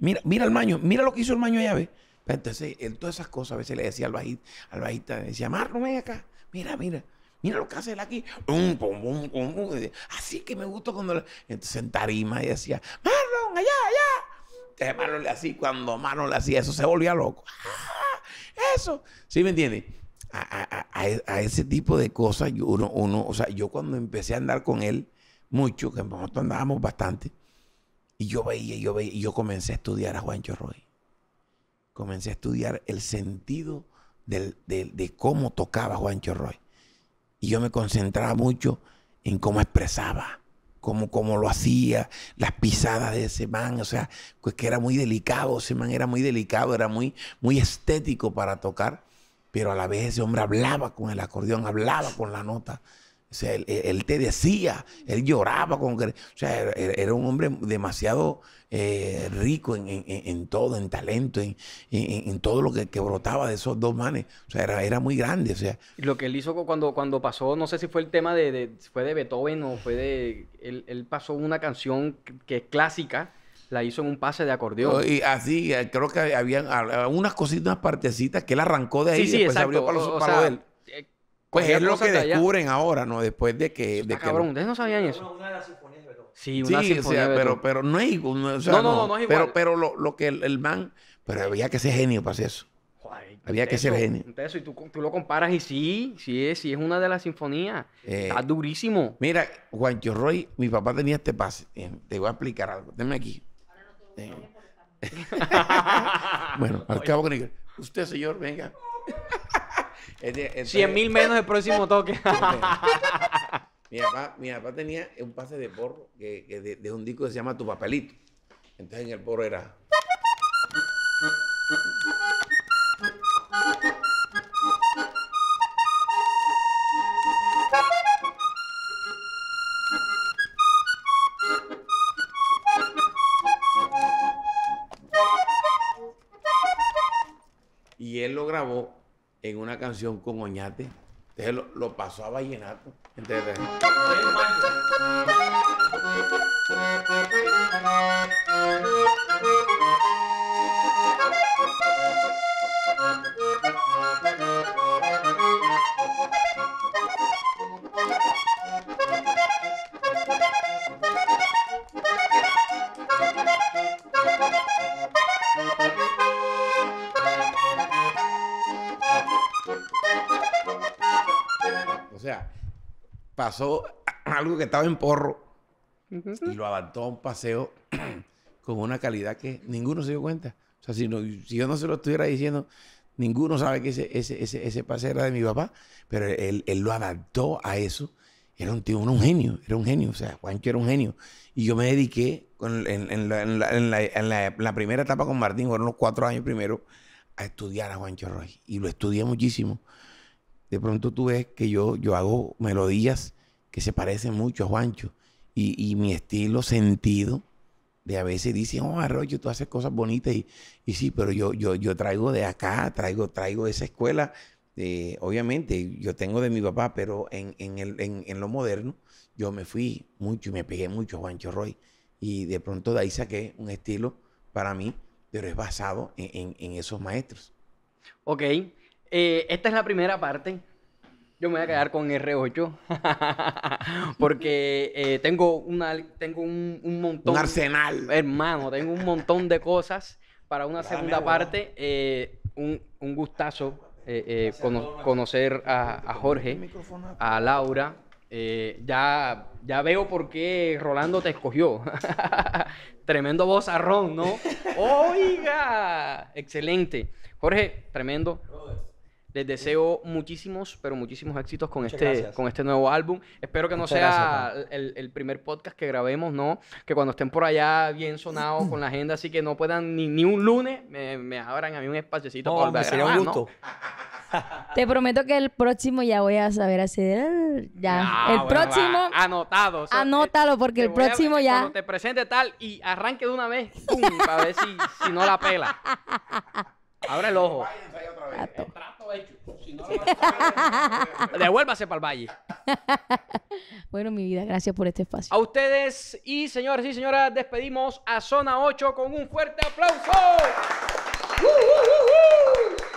mira, mira el maño, mira lo que hizo el maño allá, ¿ves? Pues, entonces, él todas esas cosas a veces le decía al bajista, al bajista, decía, Marlon, ven acá, mira, mira, mira lo que hace él aquí. Así que me gustó cuando... Le... Entonces en tarima y decía, Marlon, allá, allá, así cuando manos le hacía eso, se volvía loco. Ah, eso. ¿Sí me entiendes? A, ese tipo de cosas, yo, uno, o sea, yo cuando empecé a andar con él mucho, que nosotros andábamos bastante, y yo veía, yo veía, y yo comencé a estudiar a Juancho Roy. Comencé a estudiar el sentido de cómo tocaba Juancho Roy. Y yo me concentraba mucho en cómo expresaba como, lo hacía, las pisadas de ese man, o sea, pues que era muy delicado, ese man era muy delicado, era muy, muy estético para tocar, pero a la vez ese hombre hablaba con el acordeón, hablaba con la nota. O sea, él, te decía, él lloraba con... O sea, era un hombre demasiado eh, rico en, todo, en talento, en, todo lo que, brotaba de esos dos manes. O sea, era, muy grande. O sea. Lo que él hizo cuando, cuando pasó, no sé si fue el tema de, fue de Beethoven o fue de... Él, pasó una canción que es clásica. La hizo en un pase de acordeón. Y así, eh, creo que habían unas cositas, unas partecitas que él arrancó de ahí y después Se abrió para los, para él. Pues es lo que descubren ahora, ¿no? Después de que... De ah, que cabrón, ustedes no sabían eso. Una, una de las sinfonías de Sí, una sí, sinfonía o pero, pero no es igual. no, no, no, no, es igual. Pero, pero lo, lo que el, man... Pero había que ser genio para hacer eso. había que ser genio. Entonces y tú, tú, lo comparas y sí, sí es, sí es una de las sinfonías. Eh, Está durísimo. Mira, Juancho Roy, mi papá tenía este pase. Eh, te voy a explicar algo. Denme aquí. Eh. bueno, al cabo que... Usted, señor, venga. 100 mil menos el próximo toque. mi, papá, mi, papá, tenía un pase de porro que, de, de, un disco que se llama Tu Papelito. Entonces en el porro era. canción con Oñate. Entonces lo, lo pasó a Vallenato. Entonces, O sea, pasó algo que estaba en porro y lo adaptó a un paseo con una calidad que ninguno se dio cuenta. O sea, si, si yo no se lo estuviera diciendo, ninguno sabe que ese, ese, paseo era de mi papá, pero él, lo adaptó a eso. Era un tío, era un genio, era un genio, o sea, Juancho era un genio. Y yo me dediqué en, la, primera etapa con Martín, fueron los cuatro años primero, a estudiar a Juancho Roy. Y lo estudié muchísimo de pronto tú ves que yo, yo hago melodías que se parecen mucho a Juancho. Y, mi estilo, sentido, de a veces dicen, oh, Arroyo, tú haces cosas bonitas. Y, sí, pero yo, yo, yo traigo de acá, traigo, traigo de esa escuela. Eh, obviamente, yo tengo de mi papá, pero en, lo moderno, yo me fui mucho y me pegué mucho a Juancho Roy. Y de pronto de ahí saqué un estilo para mí, pero es basado en, en esos maestros. Ok, eh, esta es la primera parte. Yo me voy a quedar con R8. porque eh, tengo, una, tengo un, montón. Un arsenal. Hermano, tengo un montón de cosas para una segunda parte. Eh, un, gustazo conocer a, Jorge, a Laura. ya, ya veo por qué Rolando te escogió. tremendo voz a ¿no? ¡Oiga! Excelente. Jorge, tremendo. Les deseo muchísimos, pero muchísimos éxitos con, este, con este nuevo álbum. Espero que no sea el, primer podcast que grabemos, ¿no? Que cuando estén por allá bien sonados con la agenda, así que no puedan ni, un lunes, me, abran a mí un espaciocito no, para un gusto. Te prometo que el próximo ya voy a saber hacer. Ya. Ah, el próximo. Anotado. anótalo, porque el próximo ya. te presente tal y arranque de una vez, ¡pum! para ver si, si no la pela. Abre el ojo. Trato. hecho. Devuélvase para el valle. bueno, mi vida, gracias por este espacio. A ustedes y señores y señoras, despedimos a Zona 8 con un fuerte aplauso. ¡Uh, uh, uh, uh!